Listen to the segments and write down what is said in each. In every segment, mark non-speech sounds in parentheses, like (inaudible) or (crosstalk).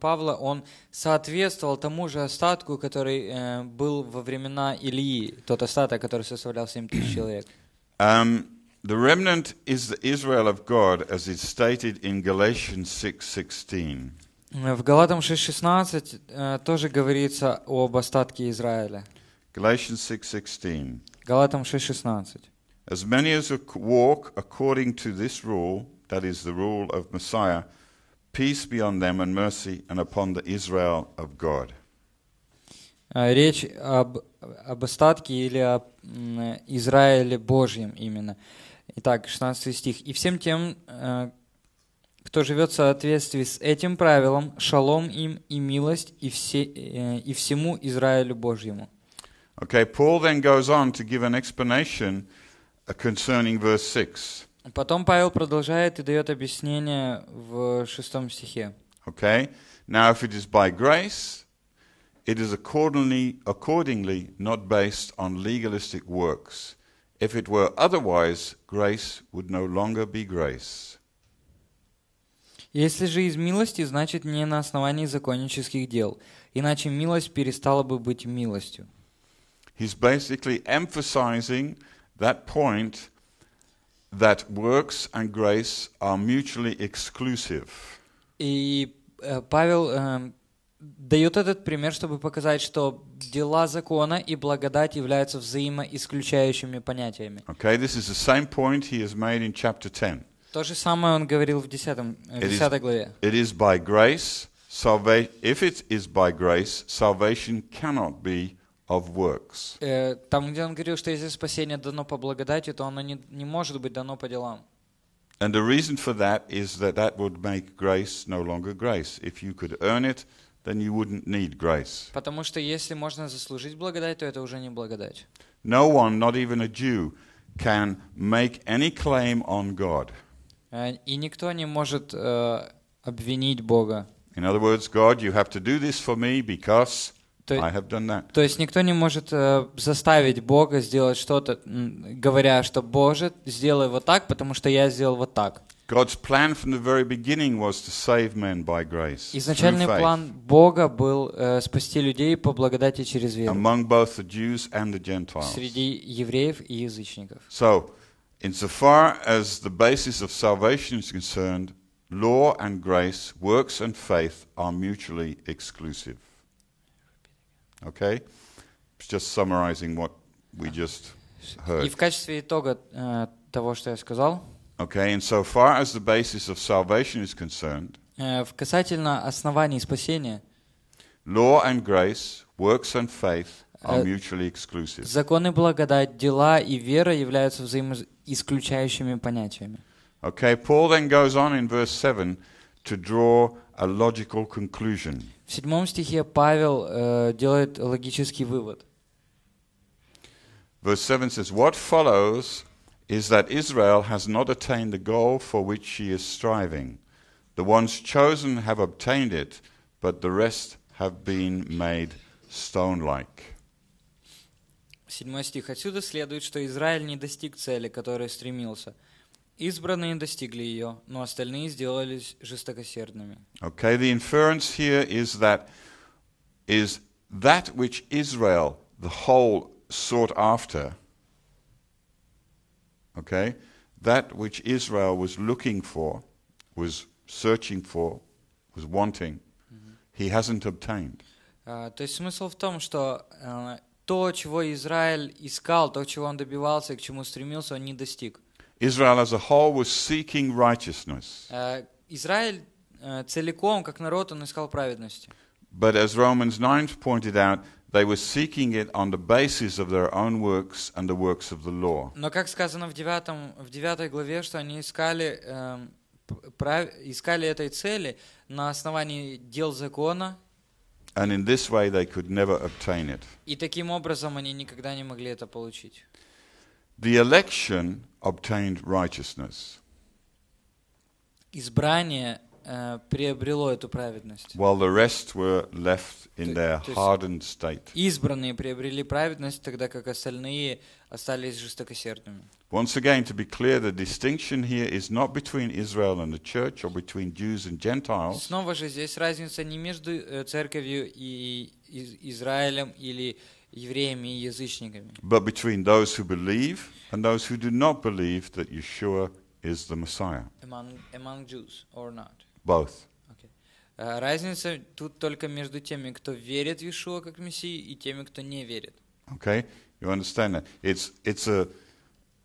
Павла, он соответствовал тому же остатку, который э, был во времена Ильи, тот остаток, который составлял 7 тысяч (clears throat) человек. Um, the remnant is the Israel of God, as is stated in Galatians 6:16. в Галатам 6.16 э, тоже говорится об остатке Израиля. Galatians 6.16. Галатам 6.16. As many as walk according to this rule, that is the rule of Messiah, Peace be on them and mercy and upon the Israel of God. А, речь об, об остатке или об Израиле Божьем именно. Итак, 16 стих. «И всем тем, э, кто живет в соответствии с этим правилом, шалом им и милость и, все, э, и всему Израилю Божьему». Okay, Paul then goes on to give an explanation concerning verse 6. Потом Павел продолжает и дает объяснение в шестом стихе. Okay. Now, if it is by grace, it is accordingly, accordingly not based on legalistic works. If it were otherwise, grace would no longer be grace. Если же из милости, значит не на основании законнических дел, иначе милость перестала бы быть милостью. He's basically emphasizing that point that works and grace are mutually exclusive. Э, Павел дает этот пример, чтобы показать, что дела закона и благодать являются взаимоисключающими понятиями. Okay, this is the same point he has made in chapter 10. То же самое он говорил в э, 10, 10 главе. It is by grace, salvation, if it is by grace, salvation cannot be of works. Э, там, где он говорил, что если спасение дано по благодати, то оно не, не может быть дано по делам. And the reason for that is that that would make grace no longer grace. If you could earn it, then you wouldn't need grace. Потому что если можно заслужить благодать, то это уже не благодать. No one, not even a Jew, can make any claim on God. Э, и никто не может э, обвинить Бога. In other words, God, you have to do this for me because То, то есть никто не может э, заставить Бога сделать что-то, говоря, что Боже, сделай вот так, потому что я сделал вот так. God's plan from the very beginning was to save men by grace. Изначальный план Бога был э, спасти людей по благодати через веру. Among both the Jews and the Gentiles. Среди евреев и язычников. So, insofar as the basis of salvation is concerned, law and grace, works and faith are mutually exclusive. Okay? Just summarizing what we just heard. И в качестве итога того, что я сказал. Okay, and so far as the basis of salvation is concerned, э, в касательно оснований спасения, law and grace, works and faith are э, mutually exclusive. Законы благодать, дела и вера являются взаимоисключающими понятиями. Okay, Paul then goes on in verse 7 to draw a logical conclusion. В седьмом стихе Павел э, делает логический вывод. Verse 7 says, What follows is that Israel has not attained the goal for which she is striving. The ones chosen have obtained it, but the rest have been made stone-like. Седьмой стих. Отсюда следует, что Израиль не достиг цели, которой стремился – Избранные достигли ее, но остальные сделались жестокосердными. Okay, the inference here is that is that which Israel the whole sought after. Okay? That which Israel was looking for, was searching for, was wanting, he hasn't obtained. То есть смысл в том, что то, чего Израиль искал, то, чего он добивался и к чему стремился, он не достиг. Israel as a whole was seeking righteousness. Э, Израиль э, целиком, как народ, он искал праведности. But as Romans 9 pointed out, they were seeking it on the basis of their own works and the works of the law. Но как сказано в в главе, что они искали, искали этой цели на основании дел закона. And in this way they could never obtain it. И таким образом они никогда не могли это получить. The election obtained righteousness. Избрание э, приобрело эту праведность. While the rest were left in their hardened state. Избранные приобрели праведность, тогда как остальные остались жестокосердными. Once again, to be clear, the distinction here is not between Israel and the church or between Jews and Gentiles. Снова же здесь разница не между э, церковью и Израилем или евреями и язычниками. But between those who believe and those who do not believe that Yeshua is the Messiah. Among, among Jews or not? Both. Okay. Uh, разница тут только между теми, кто верит в Иешуа как Мессию, и теми, кто не верит. Okay, you understand that? It's it's a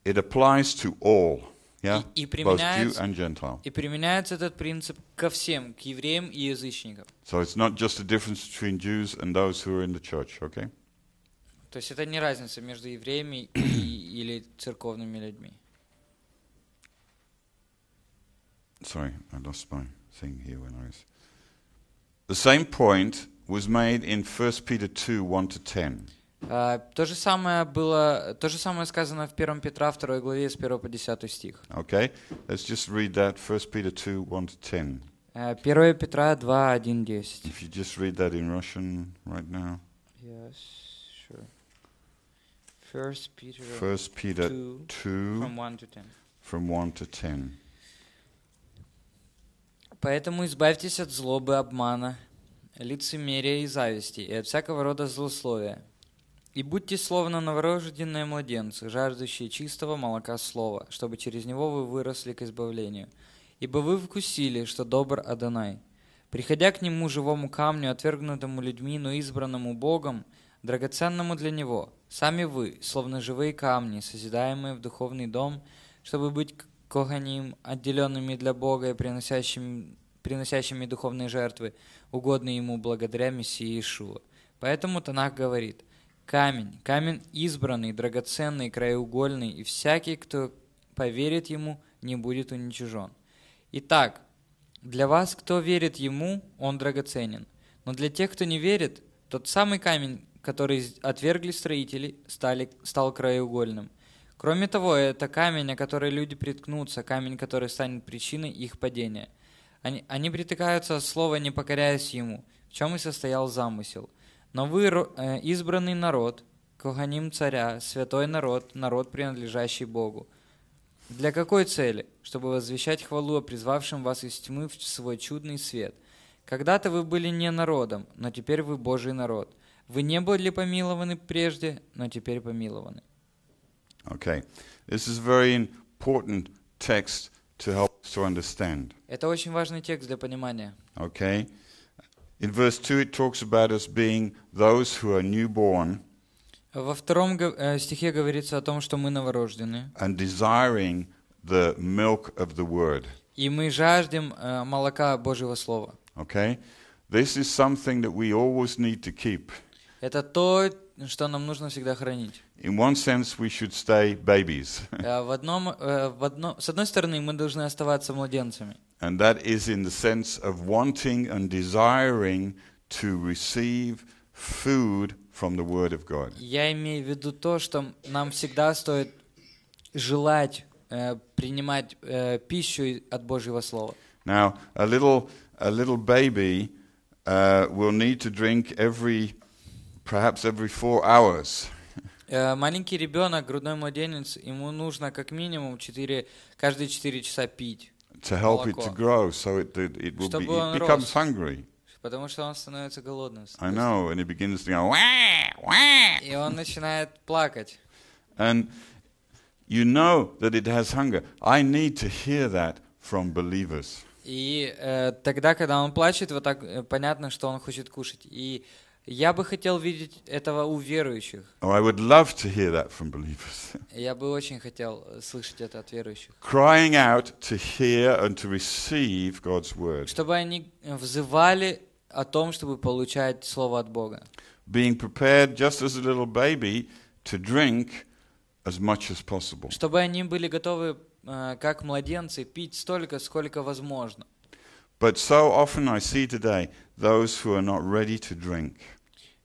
it applies to all. Yeah, и, и both Jew and Gentile. И применяется этот принцип ко всем, к евреям и язычникам. So it's not just a difference between Jews and those who are in the church, okay? То есть это не разница между евреями и, или церковными людьми. Sorry, I lost my thing here when I was. The same point was made in 1 Peter 2, 1 to 10. Uh, то же самое было, то же самое сказано в 1 Петра 2 главе с 1 по 10 стих. Okay, let's just read that 1 Peter 2, 1 to 10. 1 Петра 2, 1, 10. If you just read that in Russian right now. Yes, sure. First Peter, First Peter 2, 2 from 1 to 10. Поэтому избавьтесь от злобы, обмана, лицемерия и зависти, и от всякого рода злословия. И будьте словно новорожденные младенцы, жаждущие чистого молока слова, чтобы через него вы выросли к избавлению. Ибо вы вкусили, что добр Адонай. Приходя к нему живому камню, отвергнутому людьми, но избранному Богом, драгоценному для него, Сами вы, словно живые камни, созидаемые в духовный дом, чтобы быть коганим, отделенными для Бога и приносящими, приносящими духовные жертвы, угодные Ему благодаря Мессии Иешуа. Поэтому Танах говорит, «Камень, камень избранный, драгоценный, краеугольный, и всякий, кто поверит Ему, не будет уничижен». Итак, для вас, кто верит Ему, Он драгоценен. Но для тех, кто не верит, тот самый камень, который отвергли строители, стали, стал краеугольным. Кроме того, это камень, о который люди приткнутся, камень, который станет причиной их падения. Они, они притыкаются от слова, не покоряясь ему, в чем и состоял замысел. Но вы, э, избранный народ, коганим царя, святой народ, народ, принадлежащий Богу. Для какой цели? Чтобы возвещать хвалу о призвавшем вас из тьмы в свой чудный свет. Когда-то вы были не народом, но теперь вы Божий народ – вы не были помилованы прежде, но теперь помилованы. Okay. This is very important text to help us to understand. Это очень важный текст для понимания. Okay. In verse 2 it talks about us being those who are newborn. Во втором стихе говорится о том, что мы новорождены. And desiring the milk of the word. И мы жаждем молока Божьего слова. Okay? This is something that we always need to keep. Это то, что нам нужно всегда хранить. In one sense, we should stay babies. (laughs) Э, в одном, э, в одно, с одной стороны, мы должны оставаться младенцами. And that is in the sense of wanting and desiring to receive food from the Word of God. Я имею в виду то, что нам всегда стоит желать э, принимать э, пищу от Божьего Слова. Now, a little, a little baby uh, will need to drink every perhaps every four hours. Э, маленький ребенок, грудной младенец, ему нужно как минимум 4, каждые четыре часа пить to help it to grow, so it, it, it will be, it becomes hungry. Потому что он становится голодным. I know, and he begins to go, wah, wah. И он начинает плакать. And you know that it has hunger. I need to hear that from believers. И э, тогда, когда он плачет, вот так э, понятно, что он хочет кушать. И Я бы хотел видеть этого у верующих. Oh, I would love to hear that from believers. (laughs) Я бы очень хотел э, слышать это от верующих. Crying out to hear and to receive God's word. Чтобы они взывали о том, чтобы получать слово от Бога. Being prepared just as a little baby to drink as much as possible. Чтобы они были готовы, э, как младенцы, пить столько, сколько возможно. But so often I see today those who are not ready to drink.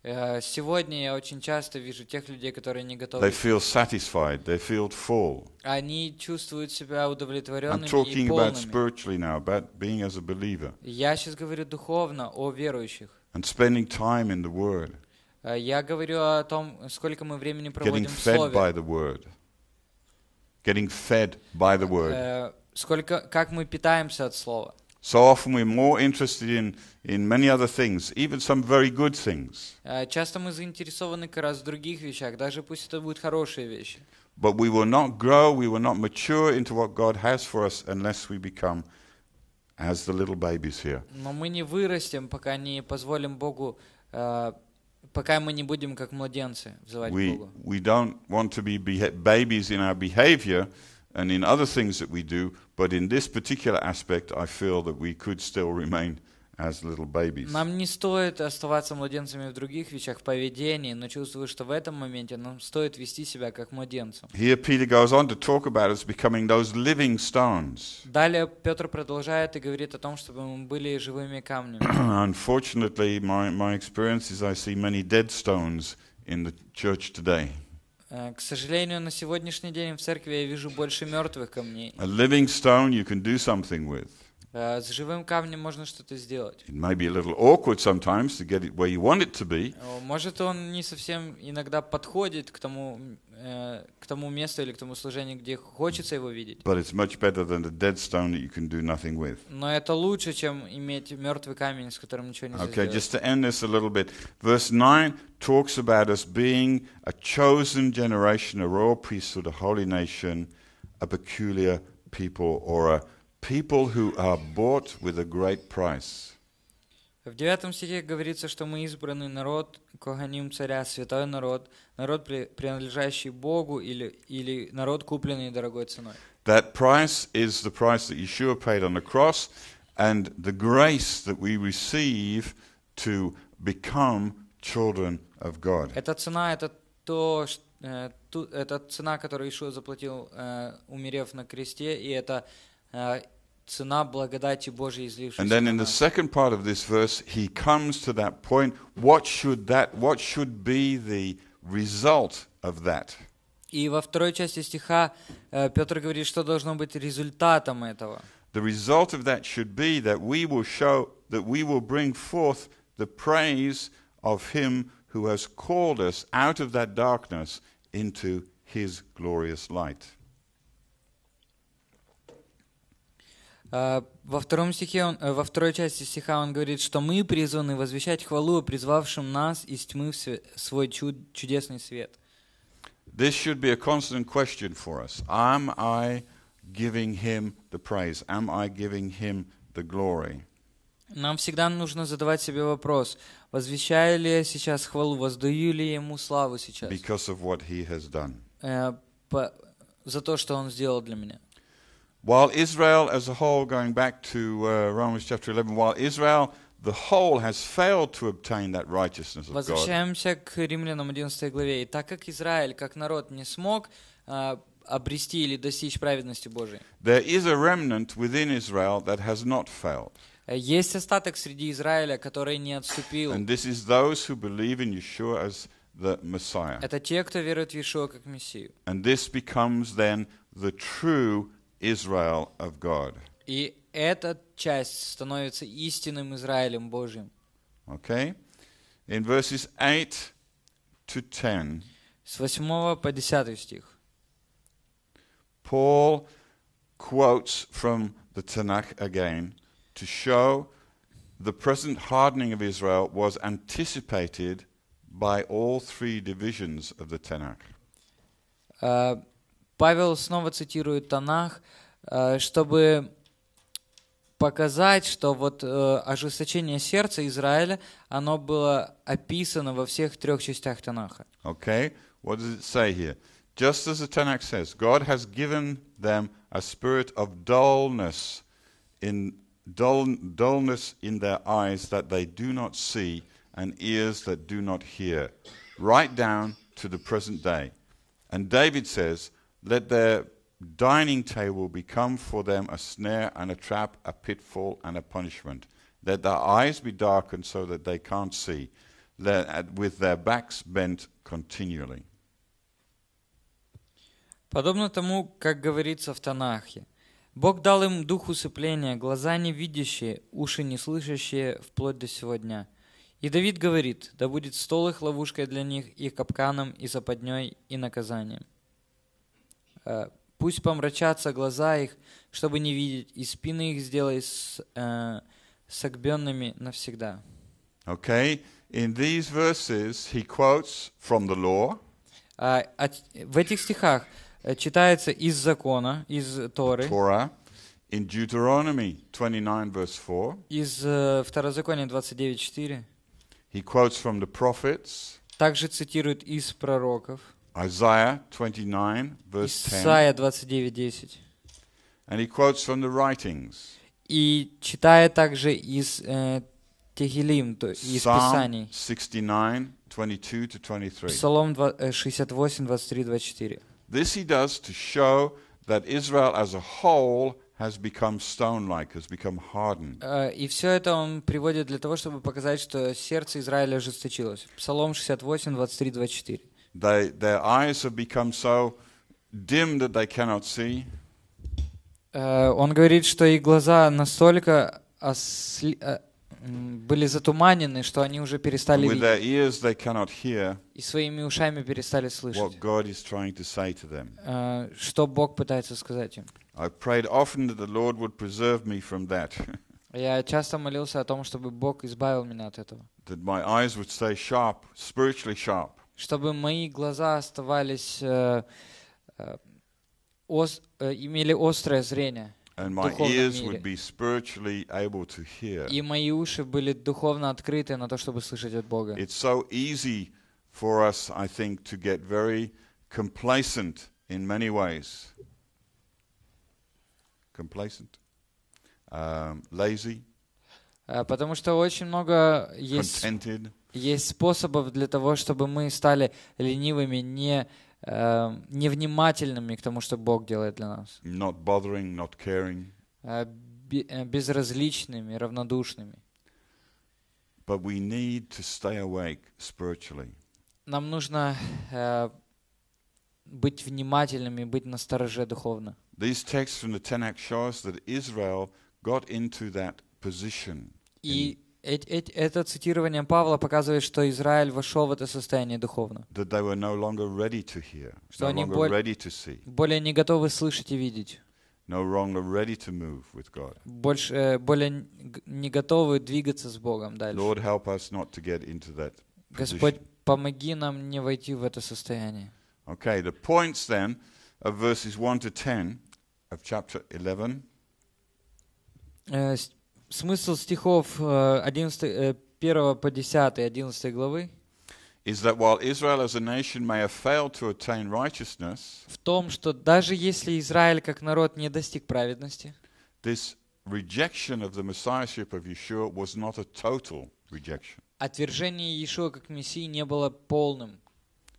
Э, сегодня я очень часто вижу тех людей, которые не готовы. They feel satisfied. They feel full. Они чувствуют себя удовлетворенными и полными. About spiritually now, about being as a believer. Я сейчас говорю духовно о верующих. And spending time in the Word. Э, я говорю о том, сколько мы времени проводим Getting в Слове. Fed by the word. Getting fed by the word. Э, сколько, как мы питаемся от Слова. So often we're more interested in, in many other things, even some very good things. Э, часто мы заинтересованы как раз в других вещах, даже пусть это будут хорошие вещи. But we will not grow, we will not mature into what God has for us unless we become as the little babies here. Но мы не вырастем, пока не позволим Богу э, пока мы не будем как младенцы взывать we, Богу. We don't want to be babies in our behavior, and in other things that we do, but in this particular aspect, I feel that we could still remain as little babies. Нам не стоит оставаться младенцами в других вещах поведения, но чувствую, что в этом моменте нам стоит вести себя как младенцам. Here Peter goes on to talk about us becoming those living stones. Далее Петр продолжает и говорит о том, чтобы мы были живыми камнями. (clears throat) Unfortunately, my my experience is I see many dead stones in the church today. Э, к сожалению, на сегодняшний день в церкви я вижу больше мертвых камней. A living stone you can do something with. Э, с живым камнем можно что-то сделать. Может, он не совсем иногда подходит к тому Э, к тому месту или к тому служению, где хочется его видеть. But it's much better than the dead stone that you can do nothing with. Но это лучше, чем иметь мертвый камень, с которым ничего okay, сделать. Okay, just to end this a little bit. Verse 9 talks about us being a chosen generation, a royal priesthood, a holy nation, a peculiar people, or a people who are bought with a great price. В 9 стихе говорится, что мы избранный народ, Коганим царя, святой народ, народ, принадлежащий Богу или, или народ, купленный дорогой ценой. That price is the price that Yeshua paid on the cross and the grace that we receive to become children of God. Эта цена, это то, что э, это цена, которую Иешуа заплатил, э, умерев на кресте, и это э, цена благодати Божьей, излившейся And then in the second part of this verse, he comes to that point, what should that, what should be the result of that? И во второй части стиха э, Петр говорит, что должно быть результатом этого. The result of that should be that we will show, that we will bring forth the praise of him who has called us out of that darkness into his glorious light. А, во втором стихе, он, э, во второй части стиха он говорит, что мы призваны возвещать хвалу, призвавшим нас из тьмы в свой чуд, чудесный свет. This should be a constant question for us. Am I giving him the praise? Am I giving him the glory? Нам всегда нужно задавать себе вопрос, возвещаю ли я сейчас хвалу, воздаю ли ему славу сейчас? Because of what he has done. Э, по, за то, что он сделал для меня. While Israel as a whole, going back to uh, Romans chapter 11, while Israel the whole has failed to obtain that righteousness of Возвращаемся God. к Римлянам 11 главе. И так как Израиль, как народ, не смог uh, обрести или достичь праведности Божией. There is a remnant within Israel that has not failed. Есть остаток среди Израиля, который не отступил. And this is those who believe in Yeshua as the Messiah. Это те, кто верит в Иешуа как Мессию. And this becomes then the true Israel of God. И эта часть становится истинным Израилем Божьим. Okay? In verses 8 to 10. С 8 по 10 стих. Paul quotes from the Tanakh again to show the present hardening of Israel was anticipated by all three divisions of the Tanakh. Uh, Павел снова цитирует Танах, э, чтобы показать, что вот э, ожесточение сердца Израиля, оно было описано во всех трех частях Танаха. Okay, what does it say here? Just as the Tanakh says, God has given them a spirit of dullness in dull, dullness in their eyes that they do not see and ears that do not hear, right down to the present day. And David says, let their dining table become for them a snare and a trap, a pitfall and a punishment. Let their eyes be darkened so that they can't see, let, with their backs bent continually. Подобно тому, как говорится в Танахе, Бог дал им дух усыпления, глаза не видящие, уши не слышащие вплоть до сегодня. И Давид говорит, да будет стол их ловушкой для них, их капканом, и западней, и наказанием. Э, пусть помрачатся глаза их, чтобы не видеть, и спины их сделай с, э, согбенными навсегда. Okay, in these verses he quotes from the law. А, от, в этих стихах э, читается из закона, из Торы. Torah. In Deuteronomy 29 verse 4. Из э, Второзакония 29:4. He quotes from the prophets. Также цитирует из пророков. Isaiah 29, verse 10. Исайя 29, 10. And he quotes from the writings. И читая также из э, Тегелим, то, из Писаний. 69, 22 to 23. Псалом 68, 23, 24. This he does to show that Israel as a whole has become stone-like, has become hardened. И все это он приводит для того, чтобы показать, что сердце Израиля ожесточилось. Псалом 68, 23, 24. They, their eyes have become so dim that they cannot see. Uh, он говорит, что их глаза настолько осли... Э, были затуманены, что они уже перестали With their ears they cannot hear и своими ушами перестали слышать, what God is trying to say to them. Uh, что Бог пытается сказать им. I prayed often that the Lord would preserve me from that. (laughs) Я часто молился о том, чтобы Бог избавил меня от этого. That my eyes would stay sharp, spiritually sharp. чтобы мои глаза оставались, э, э, ос, э, имели острое зрение. And my ears would be spiritually able to hear. И мои уши были духовно открыты на то, чтобы слышать от Бога. It's so easy for us, I think, to get very complacent in many ways. Complacent, um, lazy. Потому что очень много есть. Contented есть способов для того, чтобы мы стали ленивыми, не э, невнимательными к тому, что Бог делает для нас. Not bothering, not caring. Э, э, безразличными, равнодушными. But we need to stay awake spiritually. Нам нужно э, быть внимательными, быть настороже духовно. These texts from the Tanakh show us that Israel got into that position. И in это цитирование Павла показывает, что Израиль вошел в это состояние духовно. Что они более не готовы слышать и видеть. Больше, э, более не готовы двигаться с Богом дальше. Господь, помоги нам не войти в это состояние. Okay, the points then of verses 1 to 10 of chapter 11 смысл стихов 11, 1 по 10, 11 главы is that while Israel as a nation may have failed to attain righteousness, в том, что даже если Израиль как народ не достиг праведности, this rejection of the messiahship of Yeshua was not a total rejection. Отвержение Иешуа как мессии не было полным.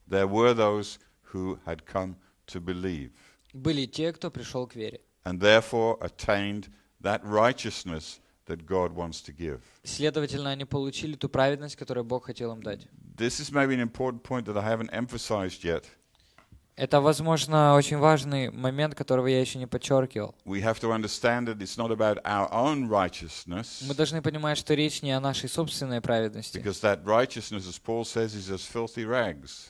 There were those who had come to believe. Были те, кто пришел к вере. And therefore attained that righteousness that God wants to give. Следовательно, они получили ту праведность, которую Бог хотел им дать. This is maybe an important point that I haven't emphasized yet. Это, возможно, очень важный момент, которого я еще не подчеркивал. We have to understand that it's not about our own righteousness. Мы должны понимать, что речь не о нашей собственной праведности. Because that righteousness, as as Paul says, is filthy rags.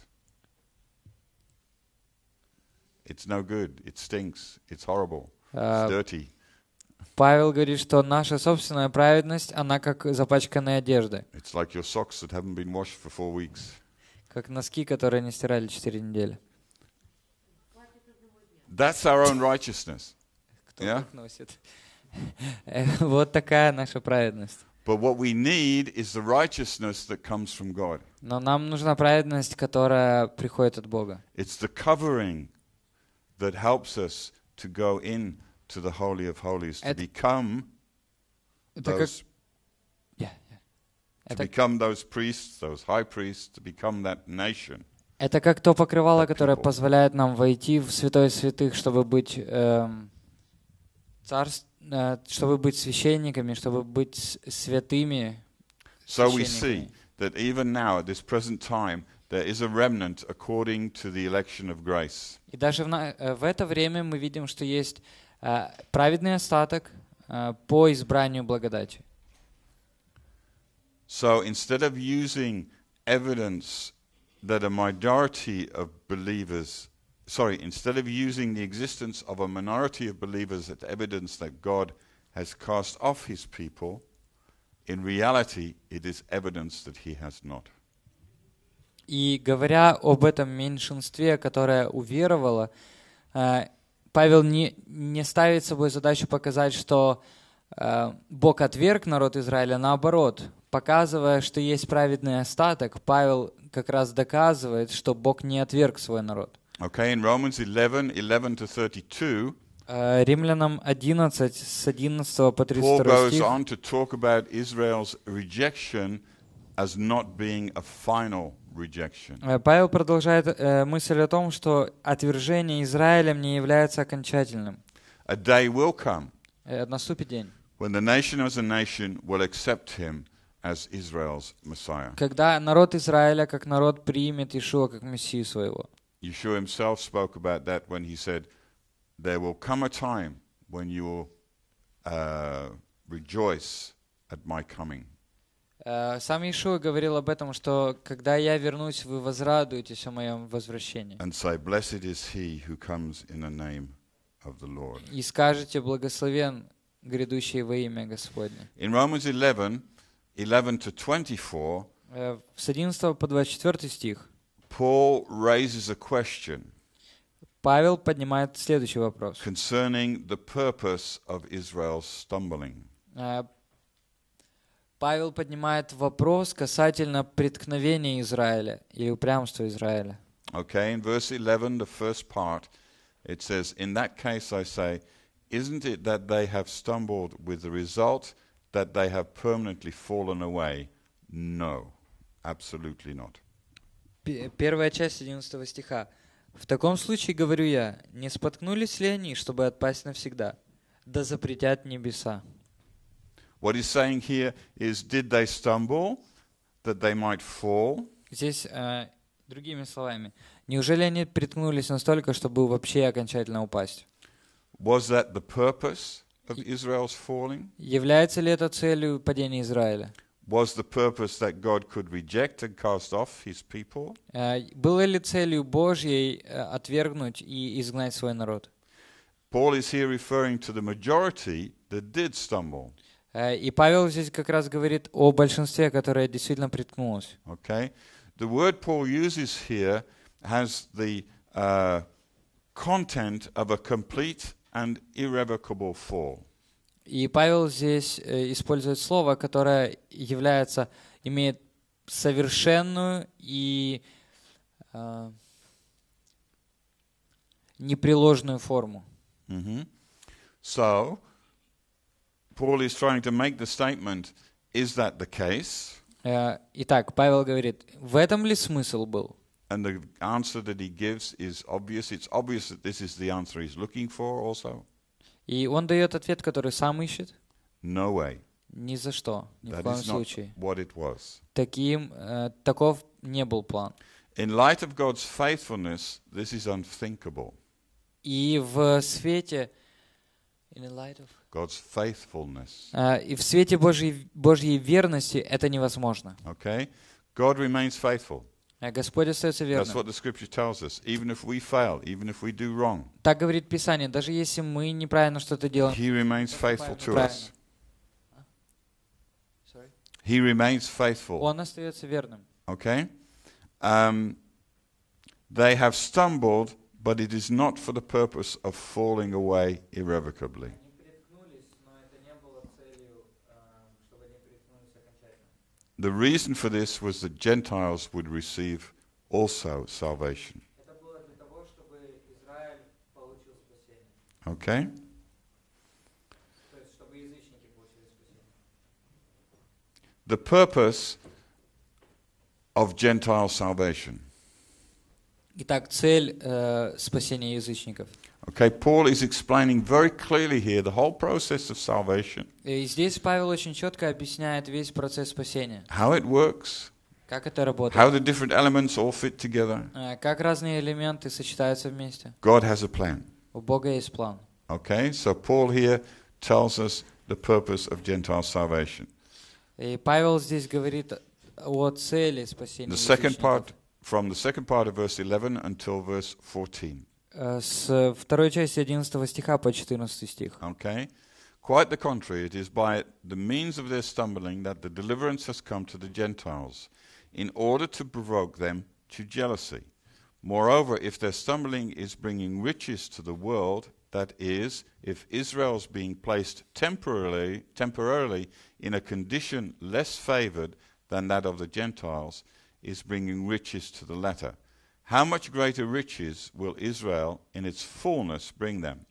It's no good. It stinks. It's horrible. It's dirty. Павел говорит, что наша собственная праведность, она как запачканная одежда. It's like your socks that haven't been washed for four weeks. Как носки, которые не стирали четыре недели. That's our own righteousness. Кто yeah? носит? Э, вот такая наша праведность. Но нам нужна праведность, которая приходит от Бога. It's the covering that helps us to go in to the Holy of Holies, to become those to become those priests, those high priests, to become that nation. Это как то покрывало, которое позволяет нам войти в святое святых, чтобы быть э, царств, э, чтобы быть священниками, чтобы быть святыми. So we see that even now, at this present time, there is a remnant according to the election of grace. И даже в, в это время мы видим, что есть праведный остаток по избранию благодати. So instead of using evidence that a minority of believers, sorry, instead of using the existence of a minority of believers as evidence that God has cast off his people, in reality it is evidence that he has not. И говоря об этом меньшинстве, которое уверовало, Павел не, не ставит собой задачу показать, что э, Бог отверг народ Израиля, наоборот, показывая, что есть праведный остаток, Павел как раз доказывает, что Бог не отверг свой народ. Okay, in Romans 11, 11 to 32, uh, э, Римлянам 11, с 11 по 32 Paul goes стих, on to talk about Israel's rejection as not being a final rejection. Э, Павел продолжает э, мысль о том, что отвержение Израилем не является окончательным. A day will come, э, наступит день, when the nation as a nation will accept him as Israel's Messiah. когда народ Израиля как народ примет Ишуа как Мессию своего. Yeshua himself spoke about that when he said, "There will come a time when you will uh, rejoice at my coming." Э, сам Иешуа говорил об этом, что когда я вернусь, вы возрадуетесь о моем возвращении. И скажете, благословен грядущий во имя Господне. In Romans 11, 11 to 24, э, с 11 по 24 стих Павел поднимает следующий вопрос concerning the purpose of Israel's stumbling. Э, Павел поднимает вопрос касательно преткновения Израиля или упрямства Израиля. Okay, in verse 11, the first part, it says, In that case I say, isn't it that they have stumbled with the result that they have permanently fallen away? No, absolutely not. Первая часть 11 стиха. В таком случае, говорю я, не споткнулись ли они, чтобы отпасть навсегда? Да запретят небеса. What he's saying here is, did they stumble, that they might fall? Здесь, э, другими словами, неужели они преткнулись настолько, чтобы вообще окончательно упасть? Was that the purpose of Israel's falling? Является ли это целью падения Израиля? Was the purpose that God could reject and cast off His people? Э, было ли целью Божьей э, отвергнуть и изгнать свой народ? Paul is here referring to the majority that did stumble. Э, и Павел здесь как раз говорит о большинстве, которое действительно приткнулось. Okay. The word Paul uses here has the uh, content of a complete and irrevocable fall. И Павел здесь э, использует слово, которое является, имеет совершенную и uh, непреложную форму. Mm -hmm. So, Paul is trying to make the statement, is that the case? Итак, Павел говорит, в этом ли смысл был? And the answer that he gives is obvious. It's obvious that this is the answer he's looking for also. И он дает ответ, который сам ищет? No way. Ни за что, ни that в коем случае. What it was. Таким, э, таков не был план. In light of God's faithfulness, this is unthinkable. И в свете God's faithfulness. Uh, и в свете Божьей, Божьей верности это невозможно. Okay? God remains faithful. Господь остается верным. That's what the scripture tells us. Even if we fail, even if we do wrong. Так говорит Писание, даже если мы неправильно что-то делаем. He remains faithful to us. He remains faithful. Он остается верным. Okay? Um, they have stumbled but it is not for the purpose of falling away irrevocably. The reason for this was that Gentiles would receive also salvation. Okay? The purpose of Gentile salvation. Итак, цель э, спасения язычников. Okay, Paul is explaining very clearly here the whole process of salvation. И здесь Павел очень четко объясняет весь процесс спасения. How it works. Как это работает. How the different elements all fit together. Как разные элементы сочетаются вместе. God has a plan. У Бога есть план. Okay, so Paul here tells us the purpose of Gentile salvation. И Павел здесь говорит о цели спасения. The second part From the second part of verse 11 until verse 14. Э, с э, второй части 11 стиха по 14 стих. Okay. Quite the contrary, it is by the means of their stumbling that the deliverance has come to the Gentiles, in order to provoke them to jealousy. Moreover, if their stumbling is bringing riches to the world, that is, if Israel's being placed temporarily, temporarily in a condition less favored than that of the Gentiles, is bringing riches to the latter. How much greater riches will Israel in its fullness bring them?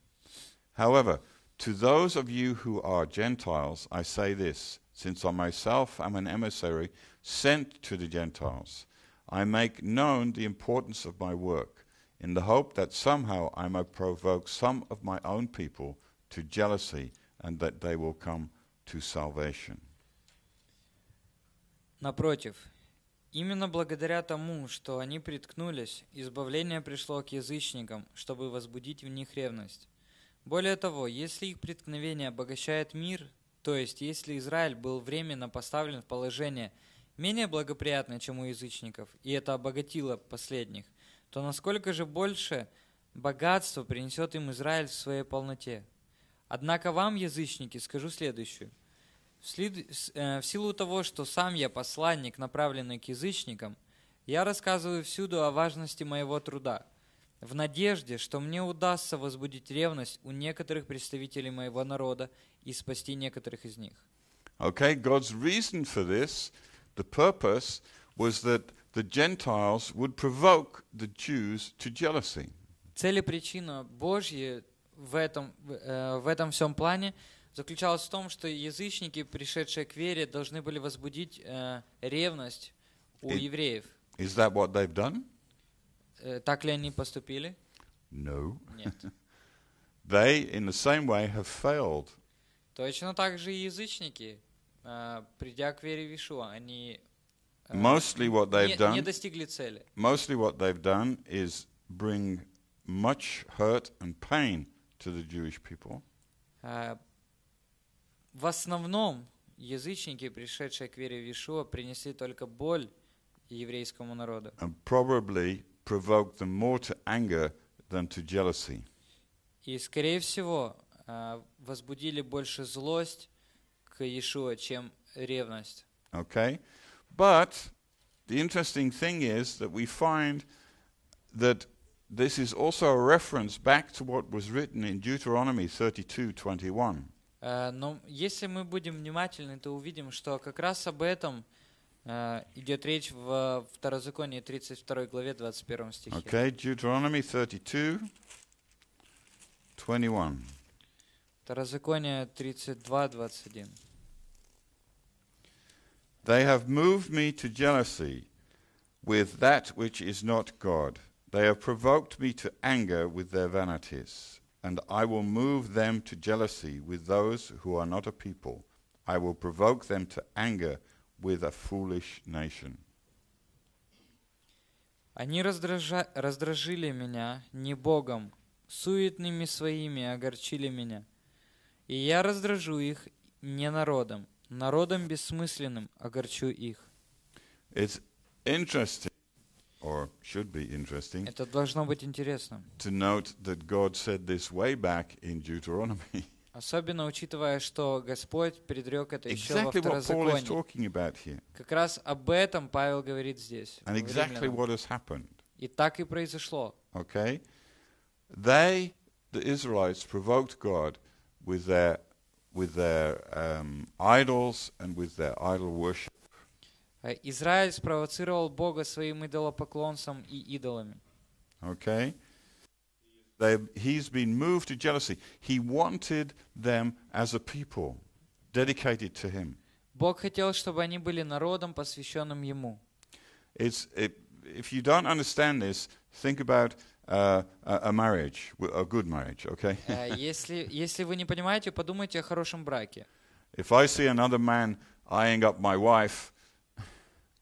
However, to those of you who are Gentiles, I say this since I myself am an emissary sent to the Gentiles, I make known the importance of my work, in the hope that somehow I may provoke some of my own people to jealousy and that they will come to salvation. Напротив, Именно благодаря тому, что они приткнулись, избавление пришло к язычникам, чтобы возбудить в них ревность. Более того, если их преткновение обогащает мир, то есть если Израиль был временно поставлен в положение менее благоприятное, чем у язычников, и это обогатило последних, то насколько же больше богатство принесет им Израиль в своей полноте. Однако вам, язычники, скажу следующее. Э, в силу того, что сам я посланник, направленный к язычникам, я рассказываю всюду о важности моего труда, в надежде, что мне удастся возбудить ревность у некоторых представителей моего народа и спасти некоторых из них. Okay, God's reason for this, the purpose, was that the Gentiles would provoke the Jews to jealousy. Цель и причина Божья в этом, в э, этом всем плане – заключалась в том, что язычники, пришедшие к вере, должны были возбудить э, ревность у It, евреев. Is that what they've done? Э, так ли они поступили? No. Нет. (laughs) They, in the same way, have failed. Точно так же и язычники, э, придя к вере в Ишуа, они э, mostly what they've не, done, не достигли цели. Mostly what they've done is bring much hurt and pain to the Jewish people. Uh, в основном язычники, пришедшие к вере в Иешуа, принесли только боль еврейскому народу. And probably provoked them more to anger than to jealousy. И, скорее всего, возбудили больше злость к Иешуа, чем ревность. Okay? But the interesting thing is that we find that this is also a reference back to what was written in Deuteronomy 32:21. Но если мы будем внимательны, то увидим, что как раз об этом идет речь в Второзаконии 32 главе 21 стихе. Okay, Deuteronomy 32, 21. Второзаконие 32, 21. They have moved me to jealousy with that which is not God. They have provoked me to anger with their vanities. And I will move them to jealousy with those who are not a people. I will provoke them to anger with a foolish nation. Они раздража... раздражили меня не Богом, суетными своими огорчили меня. И я раздражу их не народом, народом бессмысленным огорчу их. It's interesting or should be interesting. Это должно быть To note that God said this way back in Deuteronomy. (laughs) Особенно учитывая, что Господь предрек это еще exactly во второзаконии. Как раз об этом Павел говорит здесь. And exactly what has happened. И так и произошло. Okay? They, the Israelites, provoked God with their with their um, idols and with their idol worship. Израиль спровоцировал Бога своим идолопоклонством и идолами. Okay. They, he's been moved to jealousy. He wanted them as a people dedicated to him. Бог хотел, чтобы они были народом, посвященным ему. It's, it, if you don't understand this, think about uh, a marriage, a good marriage, okay? если, если вы не понимаете, подумайте о хорошем браке. If I see another man eyeing up my wife,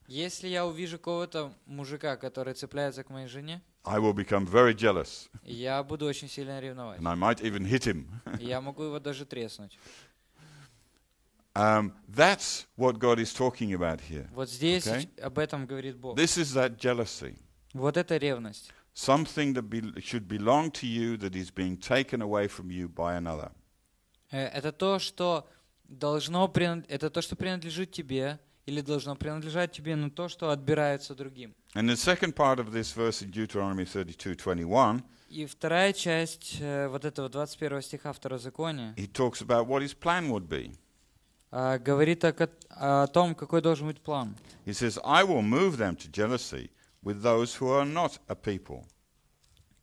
если я увижу кого-то мужика, который цепляется к моей жене, I will become very jealous. я буду очень сильно ревновать. And I might even hit him. я могу его даже треснуть. Um, that's what God is talking about here. Вот здесь okay? об этом говорит Бог. This is that jealousy. Вот это ревность. Something that be, should belong to you that is being taken away from you by another. Э, это то, что должно это то, что принадлежит тебе, или должно принадлежать тебе, но то, что отбирается другим. And the second part of this verse in Deuteronomy 32:21 и вторая часть э, вот этого 21 стиха Второзакония he talks about what his plan would be. А, говорит о, о том, какой должен быть план. He says, I will move them to jealousy with those who are not a people.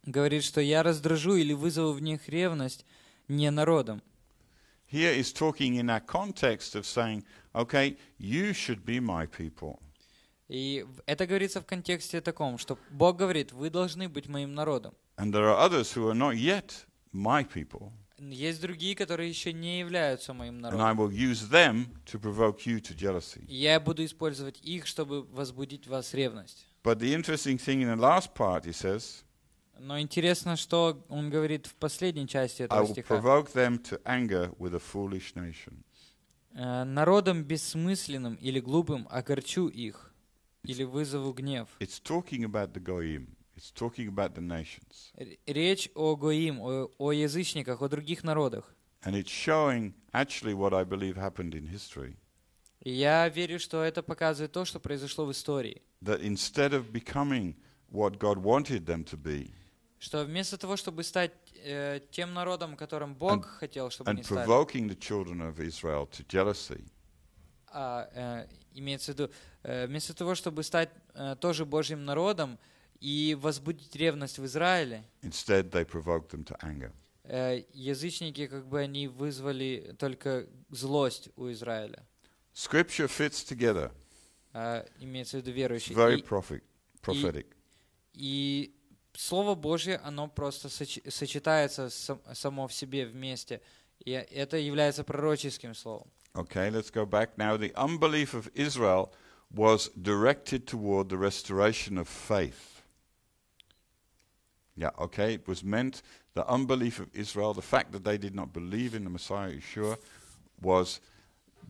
Говорит, что я раздражу или вызову в них ревность не народом. Here is talking in that context of saying, okay, you should be my people. И это говорится в контексте таком, что Бог говорит, вы должны быть моим народом. And there are others who are not yet my people. Есть другие, которые еще не являются моим народом. And I will use them to provoke you to jealousy. Я буду использовать их, чтобы возбудить вас ревность. But the interesting thing in the last part, he says, но интересно, что он говорит в последней части этого стиха. народом бессмысленным или глупым огорчу их или вызову гнев. It's talking about the goyim. It's talking about the nations. Речь о гоим, о, о язычниках, о других народах. And it's showing actually what I believe happened in history. И я верю, что это показывает то, что произошло в истории. That instead of becoming what God wanted them to be, что вместо того, чтобы стать э, тем народом, которым Бог and, хотел, чтобы они стали, provoking the children of Israel to jealousy, а, э, имеется в виду, э, вместо того, чтобы стать э, тоже Божьим народом и возбудить ревность в Израиле, instead they provoked them to anger. Э, язычники, как бы они вызвали только злость у Израиля. Scripture fits together. Э, имеется в виду верующие. very и, prophetic. И, и Слово Божье, оно просто сочетается само в себе вместе. И это является пророческим словом. Okay, let's go back now. The unbelief of Israel was directed toward the restoration of faith. Yeah, okay, it was meant the unbelief of Israel, the fact that they did not believe in the Messiah Yeshua, was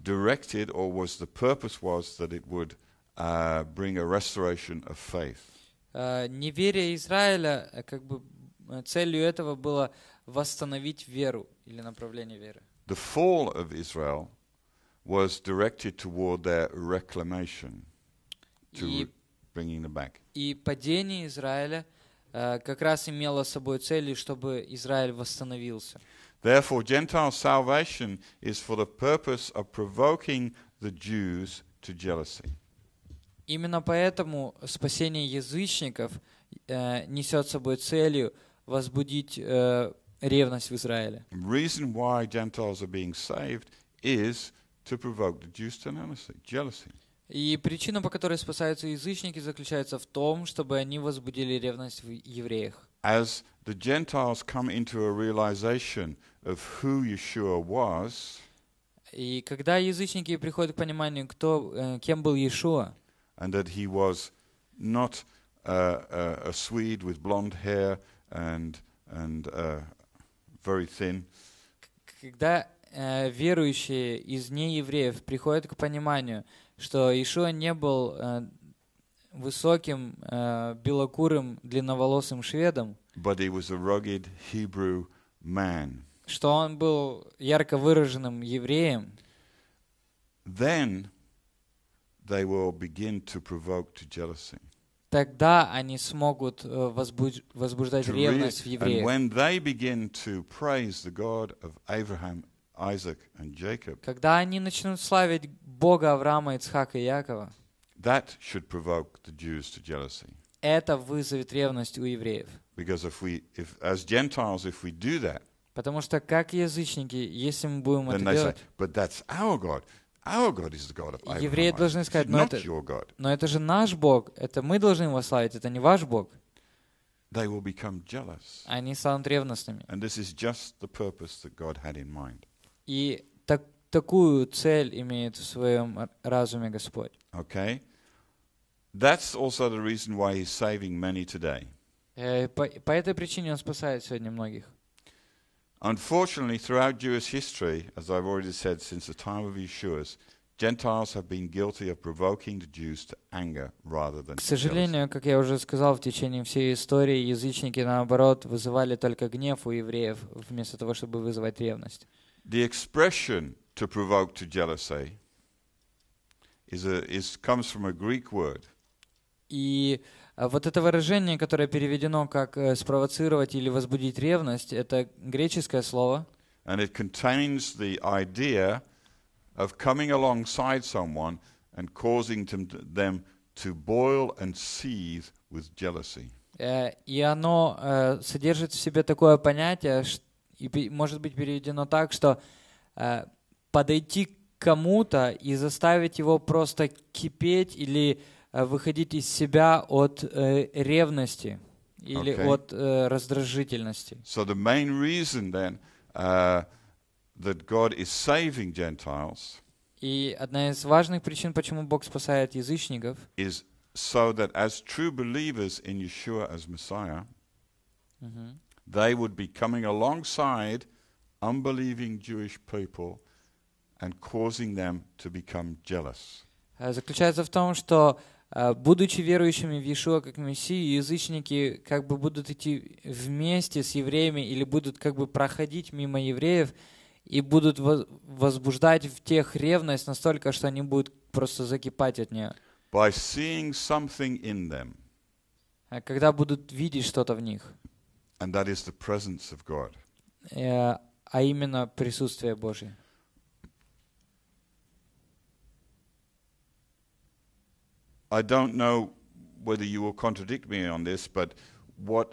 directed or was the purpose was that it would uh, bring a restoration of faith. неверие Израиля, как бы целью этого было восстановить веру или направление веры. The fall of Israel was directed toward their reclamation, to и, bringing them back. И падение Израиля uh, как раз имело собой целью, чтобы Израиль восстановился. Therefore, Gentile salvation is for the purpose of provoking the Jews to jealousy. Именно поэтому спасение язычников э, несет собой целью возбудить э, ревность в Израиле. И причина, по которой спасаются язычники, заключается в том, чтобы они возбудили ревность в евреях. As the Gentiles come into a realization of who Yeshua was, и когда язычники приходят к пониманию, кто, э, кем был Иешуа, and that he was not uh, a, a Swede with blonde hair and, and uh, very thin. Когда э, верующие из неевреев приходят к пониманию, что Ишуа не был э, высоким, э, белокурым, длинноволосым шведом, but he was a rugged Hebrew man. что он был ярко выраженным евреем, then they will begin to provoke to jealousy. Тогда они смогут э, возбуждать ревность в евреях. And when they begin to praise the God of Abraham, Isaac and Jacob, когда они начнут славить Бога Авраама, Ицхака и Якова, that should provoke the Jews to jealousy. Это вызовет ревность у евреев. Because if we, if as Gentiles, if we do that, Потому что как язычники, если мы будем это делать, say, But that's our God. Евреи должны сказать, но это, но это же наш Бог, это мы должны его славить, это не ваш Бог. Они станут ревностными. И так, такую цель имеет в своем разуме Господь. Э, по этой причине он спасает сегодня многих. Unfortunately, throughout Jewish history, as I've already said, since the time of Yeshua's, Gentiles have been guilty of provoking the Jews to anger rather than К сожалению, как я уже сказал, в течение всей истории язычники, наоборот, вызывали только гнев у евреев, вместо того, чтобы вызывать ревность. The expression to provoke to jealousy is a, is, comes from a Greek word. И uh, А вот это выражение, которое переведено как э, спровоцировать или возбудить ревность, это греческое слово. And it contains the idea of coming alongside someone and causing them to boil and seethe with jealousy. Э, и оно э, содержит в себе такое понятие, и может быть переведено так, что подойти к кому-то и заставить его просто кипеть или э, выходить из себя от э, ревности или okay. от э, раздражительности. So the main reason then uh, that God is saving Gentiles и одна из важных причин, почему Бог спасает язычников, is so that as true believers in Yeshua as Messiah, mm-hmm. they would be coming alongside unbelieving Jewish people and causing them to become jealous. Заключается в том, что а, будучи верующими в Иешуа как Мессию, язычники как бы будут идти вместе с евреями или будут как бы проходить мимо евреев и будут возбуждать в тех ревность настолько, что они будут просто закипать от нее. By seeing something in them. А когда будут видеть что-то в них. And that is the presence of God. Э, а именно присутствие Божье. I don't know whether you will contradict me on this, but what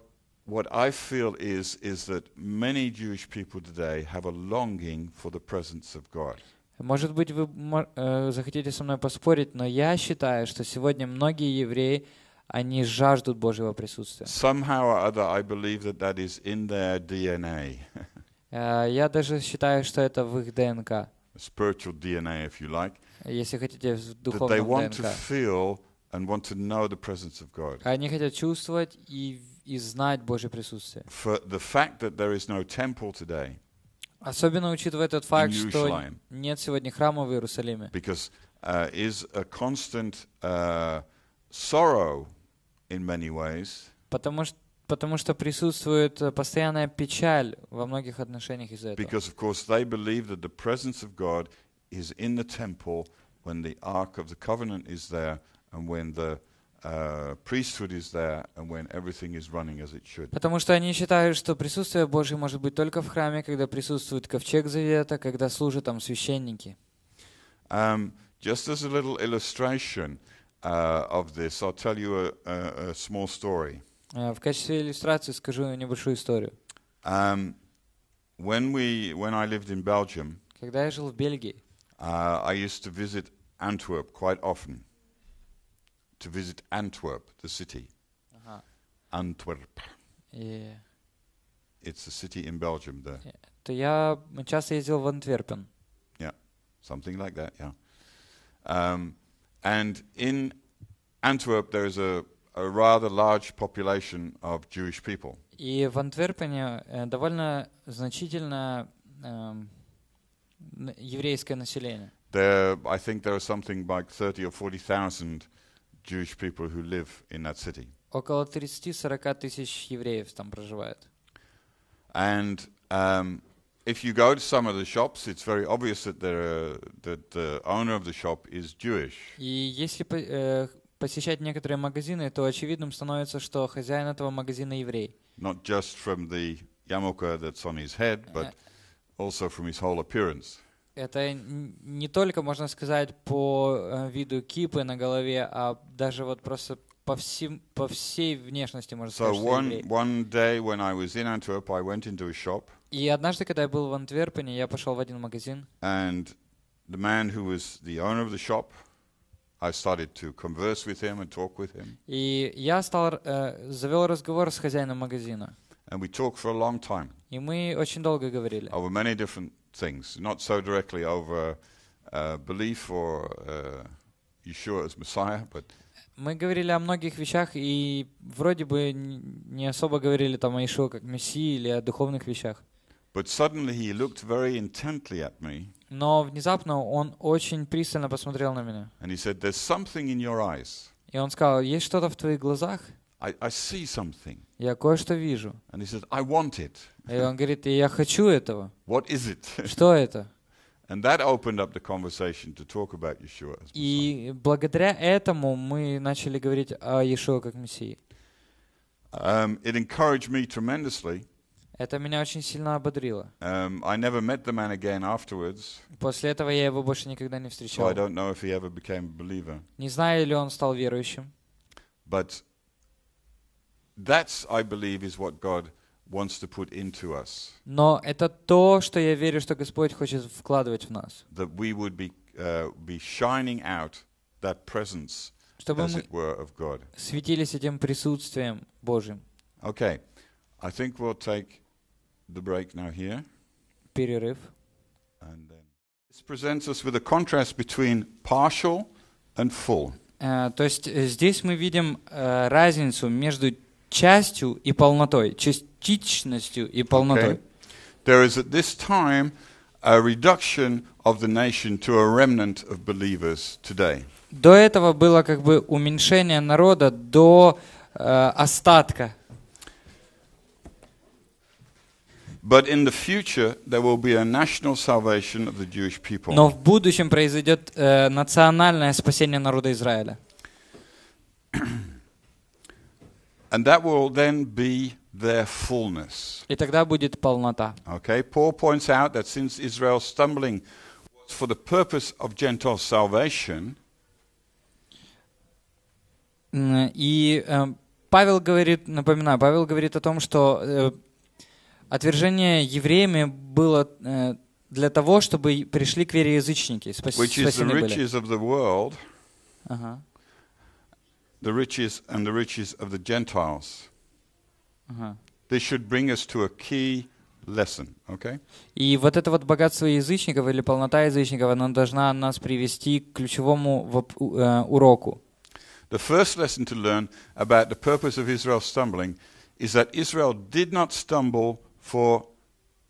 what I feel is is that many Jewish people today have a longing for the presence of God. Может быть, вы э, захотите со мной поспорить, но я считаю, что сегодня многие евреи они жаждут Божьего присутствия. Somehow or other, I believe that that is in their DNA. (laughs) Э, я даже считаю, что это в их ДНК. Spiritual DNA, if you like. Если хотите, в духовном ДНК. That they want to feel and want to know the presence of God. For the fact that there is no temple today. Особенно учитывая тот факт, что нет сегодня храма в Иерусалиме. Because uh, is a constant uh, sorrow in many ways. Потому что потому что присутствует э, постоянная печаль во многих отношениях из-за этого. Because of course they believe that the presence of God is in the temple when the ark of the covenant is there and when the uh, priesthood is there and when everything is running as it should. Потому что они считают, что присутствие Божье может быть только в храме, когда присутствует ковчег завета, когда служат там священники. Um, just as a little illustration uh, of this, I'll tell you a, a, a small story. Э, в качестве иллюстрации скажу небольшую историю. Um, when we, when I lived in Belgium, когда я жил в Бельгии, uh, I used to visit Antwerp quite often to visit Antwerp, the city. uh Antwerp. Yeah. It's a city in Belgium there. Yeah. То я часто ездил в Антверпен. Yeah, something like that, yeah. Um, and in Antwerp there is a, a rather large population of Jewish people. И в Антверпене довольно значительно еврейское население. There, I think there are something like 30 or 40,000 Jewish people who live in that city. Около 30-40 тысяч евреев там проживает. And um, if you go to some of the shops, it's very obvious that, are, that the owner of the shop is Jewish. И если э, посещать некоторые магазины, то очевидным становится, что хозяин этого магазина еврей. Not just from the yarmulke that's on his head, but э. also from his whole appearance. это не только, можно сказать, по э, виду кипы на голове, а даже вот просто по, всем, по всей внешности, можно сказать, one, И однажды, когда я был в Антверпене, я пошел в один магазин. And the man who was the owner of the shop, I started to converse with him and talk with him. И я стал э, завел разговор с хозяином магазина. And we talked for a long time. И мы очень долго говорили. Over many different things, not so directly over uh, belief or uh, Yeshua as Messiah, but мы говорили о многих вещах и вроде бы не особо говорили там о Ишуа как Мессии или о духовных вещах. But suddenly he looked very intently at me. Но внезапно он очень пристально посмотрел на меня. And he said, "There's something in your eyes." И он сказал, есть что-то в твоих глазах. I, I see something. Я кое-что вижу. And he says, I want it. И он говорит, я хочу этого. What is it? Что это? And that opened up the conversation to talk about Yeshua as И благодаря этому мы начали говорить о Иешуа как Мессии. Um, it encouraged me tremendously. Это меня очень сильно ободрило. Um, I never met the man again afterwards. После этого я его больше никогда не встречал. So I don't know if he ever became a believer. Не знаю, ли он стал верующим. But That's, I believe, is what God wants to put into us. Но это то, что я верю, что Господь хочет вкладывать в нас. That we would be uh, be shining out that presence, Чтобы as it were, of God. светились этим присутствием Божьим. Okay, I think we'll take the break now here. Перерыв. And then this presents us with a contrast between partial and full. Uh, то есть э, здесь мы видим uh, разницу между частью и полнотой, частичностью и полнотой. Okay. There is at this time a reduction of the nation to a remnant of believers today. До этого было как бы уменьшение народа до э, остатка. But in the future there will be a national salvation of the Jewish people. Но в будущем произойдет э, национальное спасение народа Израиля. (clears throat) And that will then be their fullness. И тогда будет полнота. Okay, Paul points out that since Israel's stumbling was for the purpose of Gentile salvation, и э, Павел говорит, напоминаю, Павел говорит о том, что э, отвержение евреями было э, для того, чтобы пришли к вере язычники, спас, which спасены были. Which is the riches of the world, uh-huh. the riches and the riches of the Gentiles. Ага. They should bring us to a key lesson, okay? И вот это вот богатство язычников или полнота язычников, она должна нас привести к ключевому э, уроку. The first lesson to learn about the purpose of Israel's stumbling is that Israel did not stumble for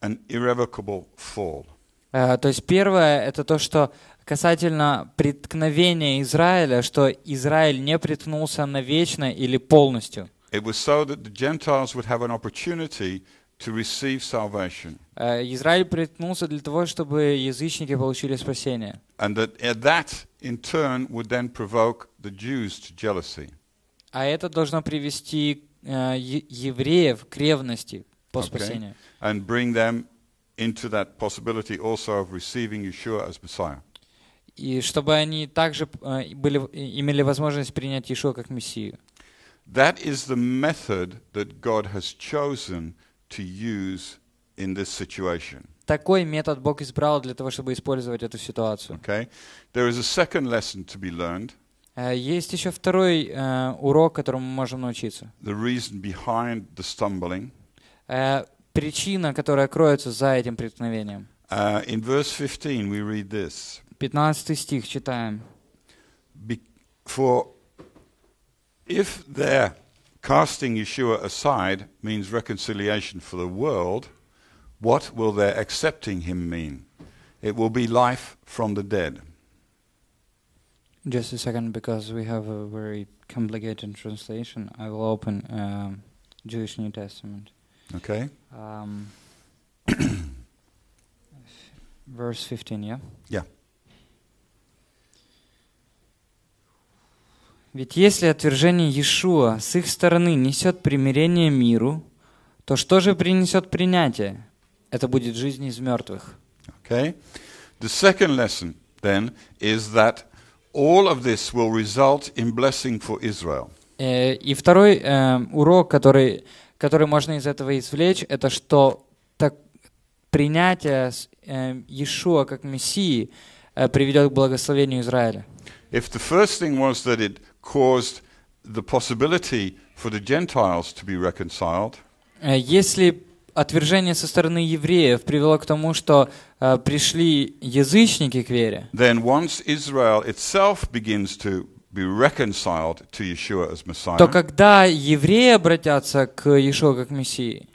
an irrevocable fall. Э, то есть первое это то, что касательно преткновения Израиля, что Израиль не преткнулся навечно или полностью. It was so that the Gentiles would have an opportunity to receive salvation. Израиль преткнулся для того, чтобы язычники получили спасение. And that, that in turn would then provoke the Jews to jealousy. А это должно привести евреев к ревности по спасению. And bring them into that possibility also of receiving Yeshua as Messiah и чтобы они также э, были, э, имели возможность принять Иешуа как Мессию. That is the method that God has chosen to use in this situation. Такой метод Бог избрал для того, чтобы использовать эту ситуацию. Okay. There is a second lesson to be learned. Э, есть еще второй урок, которому мы можем научиться. The reason behind the stumbling. Причина, которая кроется за этим преткновением. in verse 15 we read this. 15 стих читаем. For if their casting Yeshua aside means reconciliation for the world, what will their accepting him mean? It will be life from the dead. Just a second, because we have a very complicated translation. I will open um, Jewish New Testament. Okay. Um, (coughs) verse 15, yeah? Yeah. Ведь если отвержение Иешуа с их стороны несет примирение миру, то что же принесет принятие? Это будет жизнь из мертвых. Okay. The second lesson then is that all of this will result in blessing for Israel. Э, и второй э, урок, который, который можно из этого извлечь, это что так, принятие э, Иешуа как Мессии э, приведет к благословению Израиля. If the first thing was that it caused the possibility for the Gentiles to be reconciled. Если отвержение со стороны евреев привело к тому, что э, пришли язычники к вере, then once Israel itself begins to be reconciled to Yeshua as Messiah, то когда евреи обратятся к Иешуа как Мессии,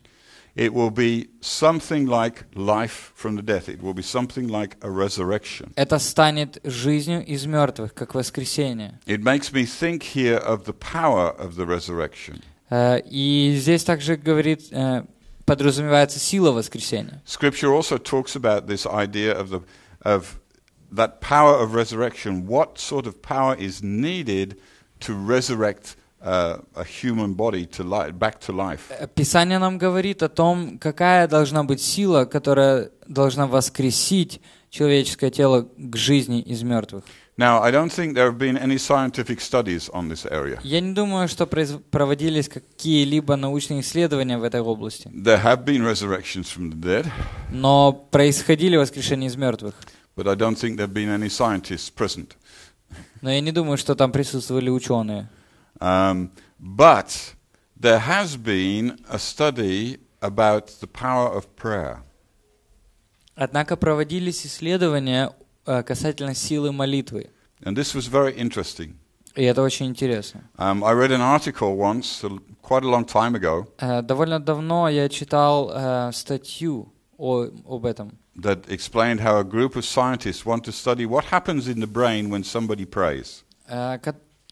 It will be something like life from the death. It will be something like a resurrection. Это станет жизнью из мертвых, как воскресение. It makes me think here of the power of the resurrection. Э, и здесь также говорит э, подразумевается сила воскресения. Scripture also talks about this idea of the of that power of resurrection. What sort of power is needed to resurrect Писание нам говорит о том, какая должна быть сила, которая должна воскресить человеческое тело к жизни из мертвых. Now, I don't think there have been any scientific studies on this area. Я не думаю, что проводились какие-либо научные исследования в этой области. There have been resurrections from the dead. Но происходили воскрешения из мертвых. But I don't think there have been any scientists present. Но я не думаю, что там присутствовали ученые. Um, but there has been a study about the power of prayer. Однако проводились исследования э, касательно силы молитвы. And this was very interesting. И это очень интересно. Um, I read an article once, quite a long time ago. Uh, довольно давно я читал uh, статью о, об этом. That explained how a group of scientists want to study what happens in the brain when somebody prays. Uh,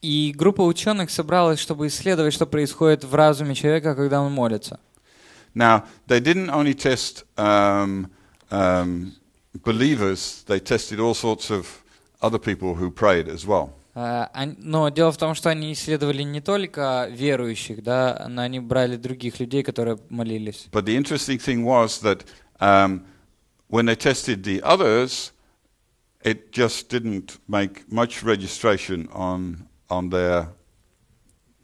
И группа ученых собралась, чтобы исследовать, что происходит в разуме человека, когда он молится. Now, they didn't only test um, um, believers, they tested all sorts of other people who prayed as well. Но дело в том, что они исследовали не только верующих, да, но они брали других людей, которые молились. But the interesting thing was that um, when they tested the others, it just didn't make much registration on on their,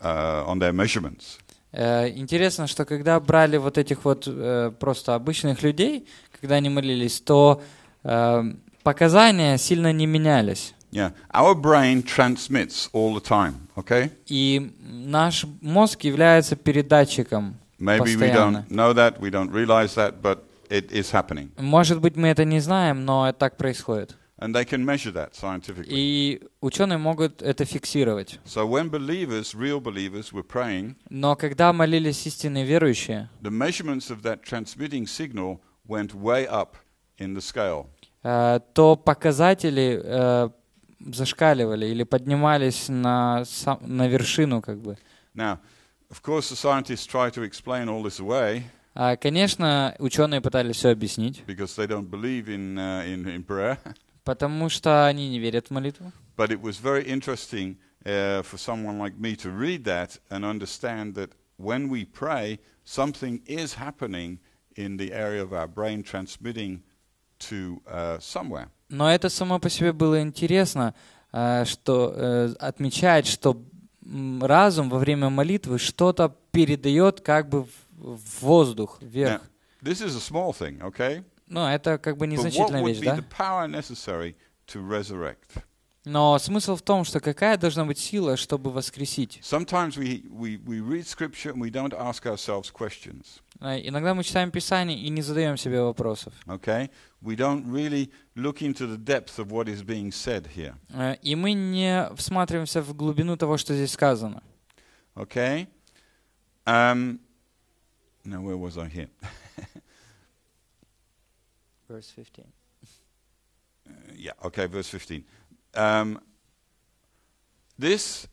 uh, on their measurements. Э, интересно, что когда брали вот этих вот э, просто обычных людей, когда они молились, то э, показания сильно не менялись. Yeah, our brain transmits all the time, okay? И наш мозг является передатчиком Maybe we don't know that, we don't realize that, but it is happening. Может быть, мы это не знаем, но это так происходит. And they can measure that scientifically. И ученые могут это фиксировать. So when believers, real believers, were praying, Но когда молились истинные верующие, the measurements of that transmitting signal went way up in the scale. то показатели зашкаливали или поднимались на, на вершину как бы. Now, of course, the scientists try to explain all this away. Конечно, ученые пытались все объяснить. Because they don't believe in, uh, in, in prayer. Потому что они не верят в молитву. But it was very interesting uh, for someone like me to read that and understand that when we pray, something is happening in the area of our brain transmitting to uh, somewhere. Но это само по себе было интересно, uh, что uh, отмечать, что разум во время молитвы что-то передает как бы в воздух, вверх. Now, this is a small thing, okay? Но ну, это как бы незначительная вещь, да? Но смысл в том, что какая должна быть сила, чтобы воскресить? А, иногда мы читаем Писание и не задаем себе вопросов. А, и мы не всматриваемся в глубину того, что здесь сказано. Okay. Um, now where was I here? (laughs) verse 15. Uh, yeah, okay, verse 15. Um, this,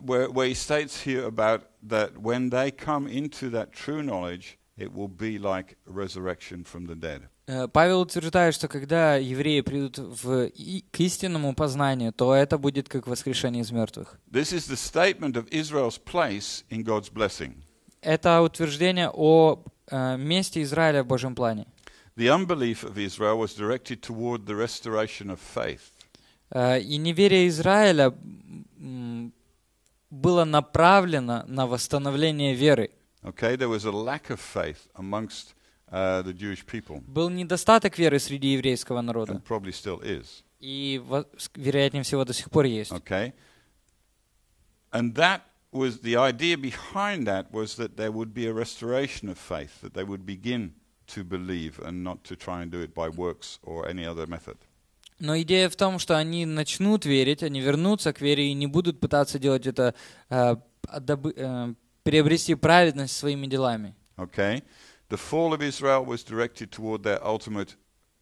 where, where he states here about that when they come into that true knowledge, it will be like resurrection from the dead. Э, Павел утверждает, что когда евреи придут в, и, к истинному познанию, то это будет как воскрешение из мертвых. Это утверждение о э, месте Израиля в Божьем плане. The unbelief of Israel was directed toward the restoration of faith. Э, и неверие Израиля было направлено на восстановление веры. Okay, there was a lack of faith amongst uh, the Jewish people. Был недостаток веры среди еврейского народа. And probably still is. И вероятнее всего до сих пор есть. Okay. And that was the idea behind that was that there would be a restoration of faith, that they would begin to believe and not to try and do it by works or any other method. Но идея в том, что они начнут верить, они вернутся к вере и не будут пытаться делать это, э, дабы, э, приобрести праведность своими делами. Okay. The fall of Israel was directed toward their ultimate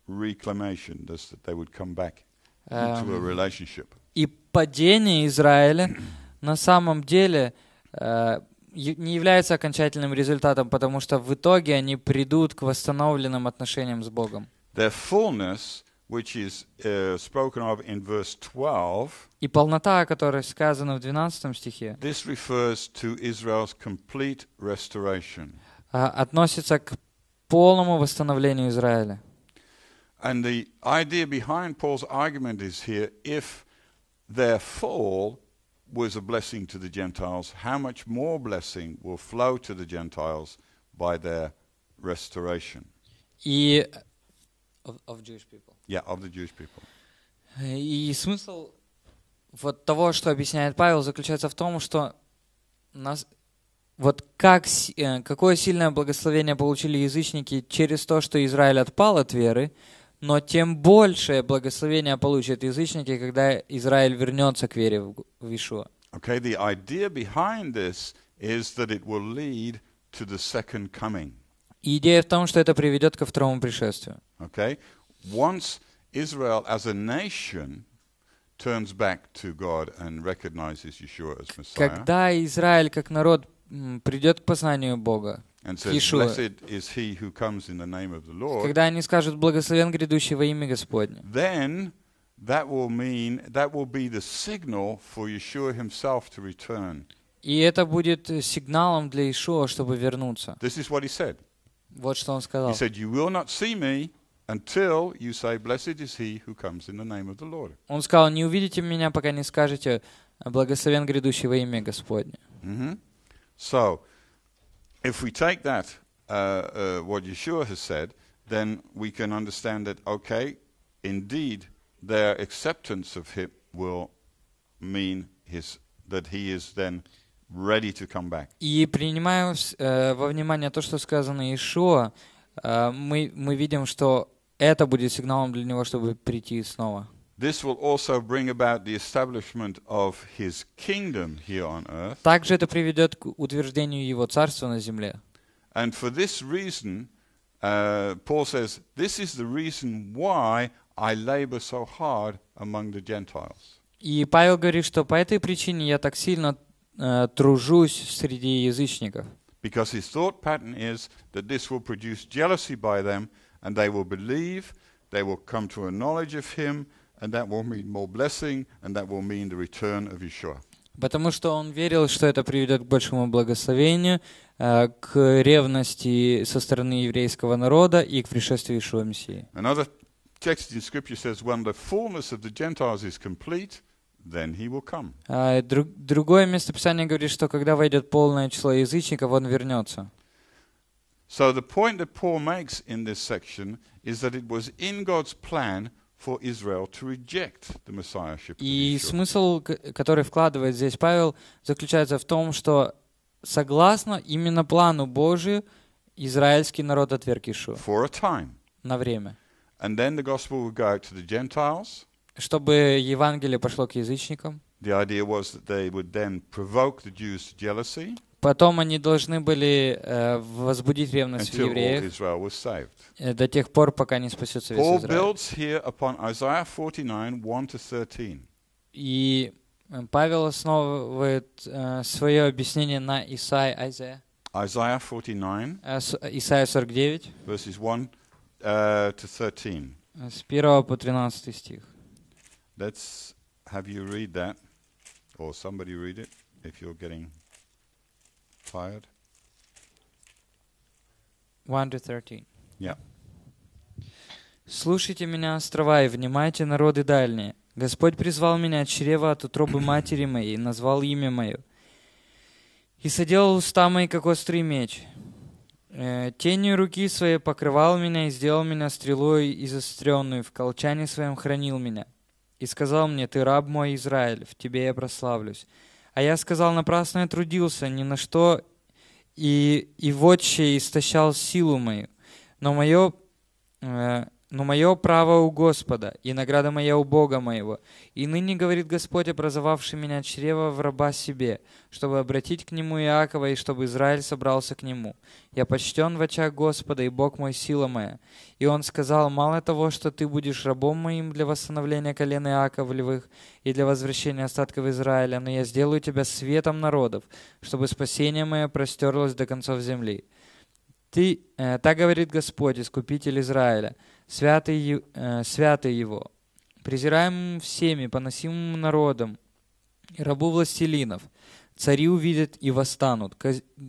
reclamation, thus that they would come back into a relationship. И падение Израиля на самом деле э, не является окончательным результатом, потому что в итоге они придут к восстановленным отношениям с Богом. Э, и полнота, о которой сказано в 12 стихе, this refers to Israel's complete restoration. А, относится к полному восстановлению Израиля. And the idea behind Paul's argument is here, if their fall was a blessing to the Gentiles, how much more blessing will flow to the Gentiles by their restoration? И of, of Jewish people. Yeah, of the Jewish people. И смысл вот того, что объясняет Павел, заключается в том, что нас, вот как, э, какое сильное благословение получили язычники через то, что Израиль отпал от веры, но тем большее благословение получат язычники, когда Израиль вернется к вере в Ишуа. Идея в том, что это приведет ко второму пришествию. Okay, once Israel as a nation turns back to God and recognizes Yeshua as Messiah. Когда Израиль как народ придет к познанию Бога, Иешуа, когда они скажут «Благословен грядущий во имя Господне», that will mean that will be the signal for Yeshua himself to return. И это будет сигналом для Иешуа, чтобы вернуться. This is what he said. Вот что он сказал. He said, "You will not see me until you say, blessed is he who comes in the name of the Lord." Он сказал: "Не увидите меня, пока не скажете, благословен грядущий во имя Господне." Mm -hmm. So if we take that, uh, uh, what Yeshua has said, then we can understand that, okay, indeed, their acceptance of him will mean his, that he is then ready to come back. И принимая э, во внимание то, что сказано Иешуа, э, мы, мы видим, что это будет сигналом для него, чтобы прийти снова. This will also bring Также это приведет к утверждению его царства на земле. And for this reason, uh, Paul says, this is the reason why I labor so hard among the Gentiles. И Павел говорит, что по этой причине я так сильно uh, тружусь среди язычников. Because his thought pattern is that this will produce jealousy by them, and they will believe, they will come to a knowledge of him, and that will mean more blessing, and that will mean the return of Yeshua. Потому что он верил, что это приведет к большему благословению, к ревности со стороны еврейского народа и к пришествию Ишуа Мессии. Another text in Scripture says, when the fullness of the Gentiles is complete, then he will come. Другое местописание говорит, что когда войдет полное число язычников, он вернется. So the point that Paul makes in this section is that it was in God's plan – и смысл, который вкладывает здесь Павел, заключается в том, что согласно именно плану Божию израильский народ отверг Ишу на время. Чтобы Евангелие пошло к язычникам. The idea was that they would then provoke the Jews to jealousy. Потом они должны были э, возбудить ревность Until в евреев э, до тех пор, пока не спасется весь Израиль. И э, Павел основывает э, свое объяснение на Исаии Айзея. Isaiah 49, Исайя 49, verses 1 uh, э, to 13. С 1 по 13 стих. Let's have you read that, or somebody read it, if you're getting fired. 1 to 13. Yeah. «Слушайте меня, острова, и внимайте, народы дальние. Господь призвал меня от чрева, от утробы матери моей, и назвал имя мое. И соделал уста мои, как острый меч. Э, тенью руки своей покрывал меня и сделал меня стрелой изостренную, в колчане своем хранил меня. И сказал мне, ты раб мой Израиль, в тебе я прославлюсь. А я сказал, напрасно я трудился, ни на что, и, и вотче истощал силу мою. Но мое э, но мое право у Господа, и награда моя у Бога моего. И ныне говорит Господь, образовавший меня чрево в раба себе, чтобы обратить к нему Иакова, и чтобы Израиль собрался к нему. Я почтен в очах Господа, и Бог мой сила моя. И он сказал, мало того, что ты будешь рабом моим для восстановления колен Иаковлевых и для возвращения остатков Израиля, но я сделаю тебя светом народов, чтобы спасение мое простерлось до концов земли. Ты, э, так говорит Господь, Искупитель Израиля, — святый, э, святый его, презираем всеми, поносимым народом, рабу властелинов. Цари увидят и восстанут,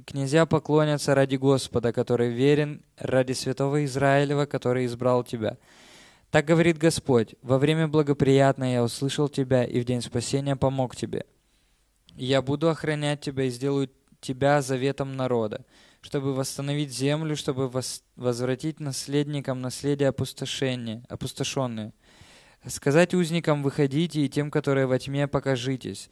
князья поклонятся ради Господа, который верен, ради святого Израилева, который избрал тебя. Так говорит Господь, во время благоприятное я услышал тебя, и в день спасения помог тебе. Я буду охранять тебя и сделаю тебя заветом народа, чтобы восстановить землю, чтобы вос возвратить наследникам наследие опустошения, опустошенное. Сказать узникам «выходите» и тем, которые во тьме, «покажитесь».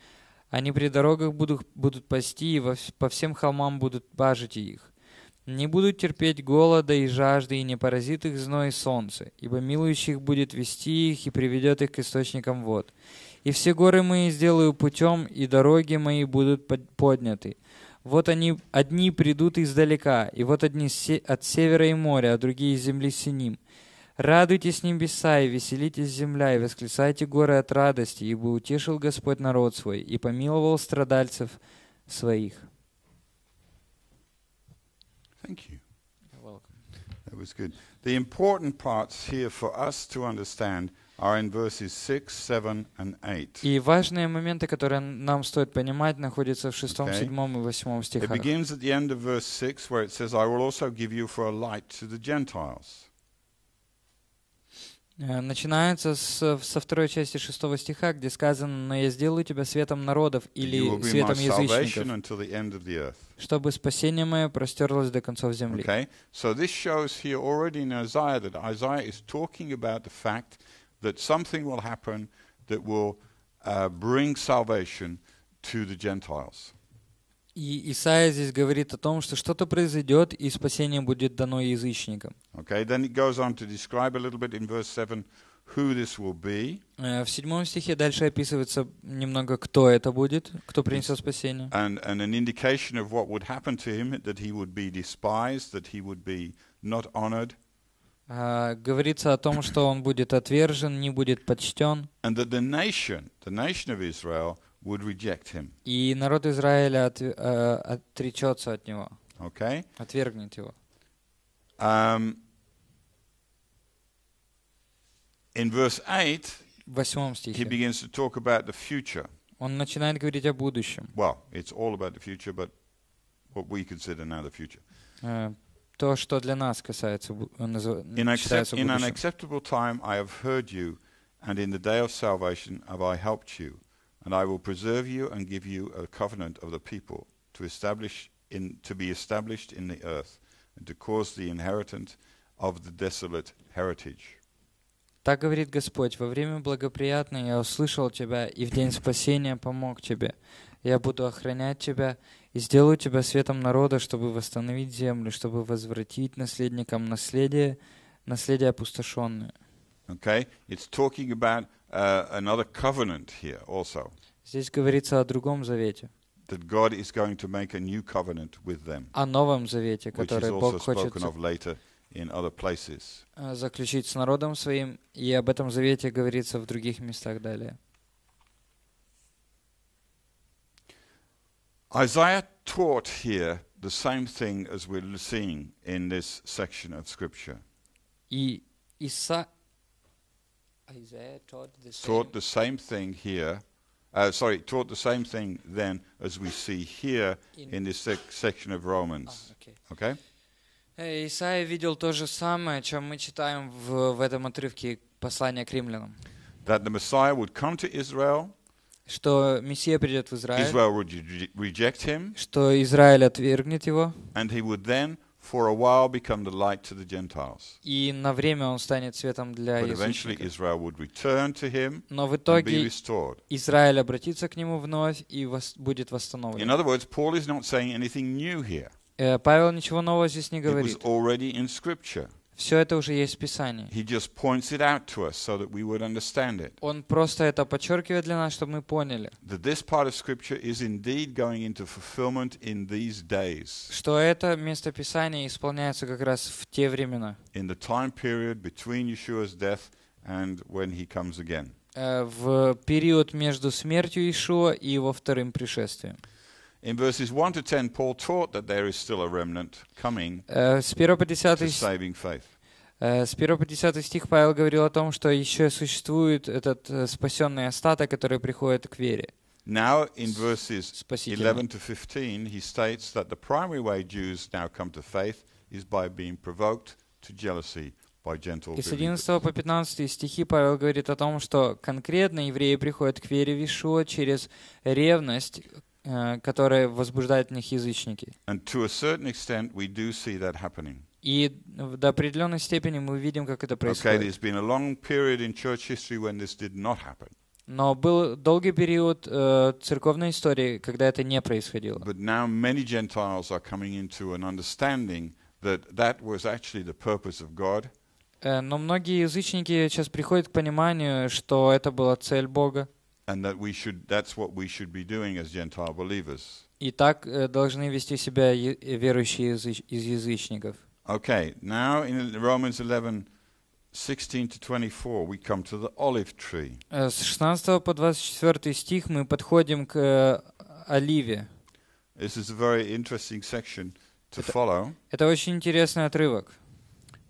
Они при дорогах будут, будут пасти и во, по всем холмам будут бажить их. Не будут терпеть голода и жажды, и не поразит их зной и солнце, ибо милующих будет вести их и приведет их к источникам вод. И все горы мои сделаю путем, и дороги мои будут подняты. Вот они одни придут издалека, и вот одни се от севера и моря, а другие из земли синим. Радуйтесь небеса и веселитесь земля, и восклицайте горы от радости, ибо утешил Господь народ свой и помиловал страдальцев своих. Thank you. You're welcome. That was good. The important parts here for us to understand – и важные моменты, которые нам стоит понимать, находятся в шестом, седьмом и восьмом стихах. Начинается с, со второй части шестого стиха, где сказано, «Но я сделаю тебя светом народов или светом язычников, чтобы спасение мое простерлось до концов земли». Okay. So this shows here already in Isaiah that Isaiah is talking about the fact that that something will happen that will uh, bring salvation to the Gentiles. И Исаия здесь говорит о том, что что-то произойдет, и спасение будет дано язычникам. Okay, then it goes on to describe a little bit in verse 7 who this will be. В седьмом стихе дальше описывается немного, кто это будет, кто принесет спасение. And, and an indication of what would happen to him, that he would be despised, that he would be not honored. А, говорится о том, что он будет отвержен, не будет почтен. И народ Израиля от, uh, э, отречется от него. Okay. Отвергнет его. Um, in verse 8, в восьмом стихе he begins to talk about the future. он начинает говорить о будущем. Well, it's all about the future, but what we consider now the future. Uh, то, что для нас касается, считается in an acceptable time I have heard you, and in the day of salvation have I helped you, and I will preserve you and give you a covenant of the people to establish in to be established in the earth, and to cause the inheritance of the desolate heritage. Так говорит Господь, во время благоприятное я услышал тебя, и в день спасения помог тебе. Я буду охранять тебя и сделаю тебя светом народа, чтобы восстановить землю, чтобы возвратить наследникам наследие, наследие опустошенное. Okay, it's talking about uh, another covenant here also. Здесь говорится о другом завете. That God is going to make a new covenant with them. О новом завете, который Бог хочет in other places. заключить с народом своим, и об этом завете говорится в других местах далее. Isaiah taught here the same thing as we're seeing in this section of scripture. Isaiah taught the same. Taught the same thing here. Uh, sorry, taught the same thing then as we see here in, in this sec section of Romans. Ah, okay. okay? Э, Исаия видел то же самое, чем мы читаем в, в этом отрывке послания к римлянам. That the Messiah would come to Israel. что Мессия придет в Израиль, Israel would reject him, что Израиль отвергнет его, and he would then for a while become the light to the Gentiles. И на время он станет светом для But eventually Israel would return to him Но в итоге Израиль обратится к нему вновь и будет восстановлен. In other words, Paul is not saying anything new here. Павел ничего нового здесь не говорит. It was already in Scripture. Все это уже есть в Писании. He just points it out to us so that we would understand it. Он просто это подчеркивает для нас, чтобы мы поняли. That this part of Scripture is indeed going into fulfillment in these days. Что это место Писания исполняется как раз в те времена. In the time period between Yeshua's death and when he comes again. В период между смертью Иешуа и его вторым пришествием. In verses 1 to 10, Paul taught that there is still a remnant coming с 1 to saving faith. С 1 по 10 стих Павел говорил о том, что еще существует этот спасенный остаток, который приходит к вере. Now, in verses 11 to 15, he states that the primary way Jews now come to faith is by being provoked to jealousy by gentle believers. Из 11 по 15 стихи Павел говорит о том, что конкретно евреи приходят к вере в через ревность Э, которые возбуждают в них язычники. И до определенной степени мы видим, как это происходит. Но был долгий период э, церковной истории, когда это не происходило. Э, но многие язычники сейчас приходят к пониманию, что это была цель Бога. And that we should, that's what we should be doing as Gentile believers. И так э, должны вести себя верующие из язычников. Okay, now in Romans 11, 16 to 24, we come to the olive tree. Э, с 16 по 24 стих мы подходим к э, This is a very interesting section to follow. Это очень интересный отрывок.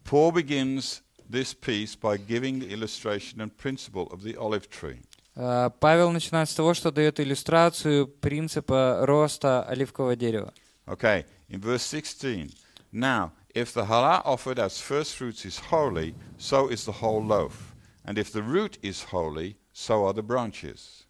Paul begins this piece by giving the illustration and principle of the olive tree. Э, Павел начинает с того, что дает иллюстрацию принципа роста оливкового дерева. Okay, in verse 16. Now, if the challah offered as first fruits is holy, so is the whole loaf. And if the root is holy, so are the branches.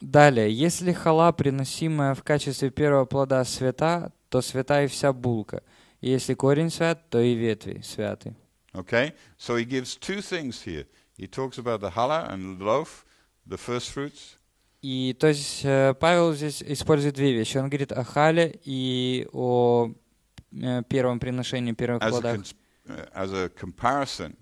Далее, если хала, приносимая в качестве первого плода свята, то свята и вся булка. И если корень свят, то и ветви святы. Okay, so he gives two things here – He talks about the challah and the loaf, the first fruits. И то есть э, Павел здесь использует две вещи. Он говорит о хале и о э, первом приношении, первых as плодах. Э, as a comparison.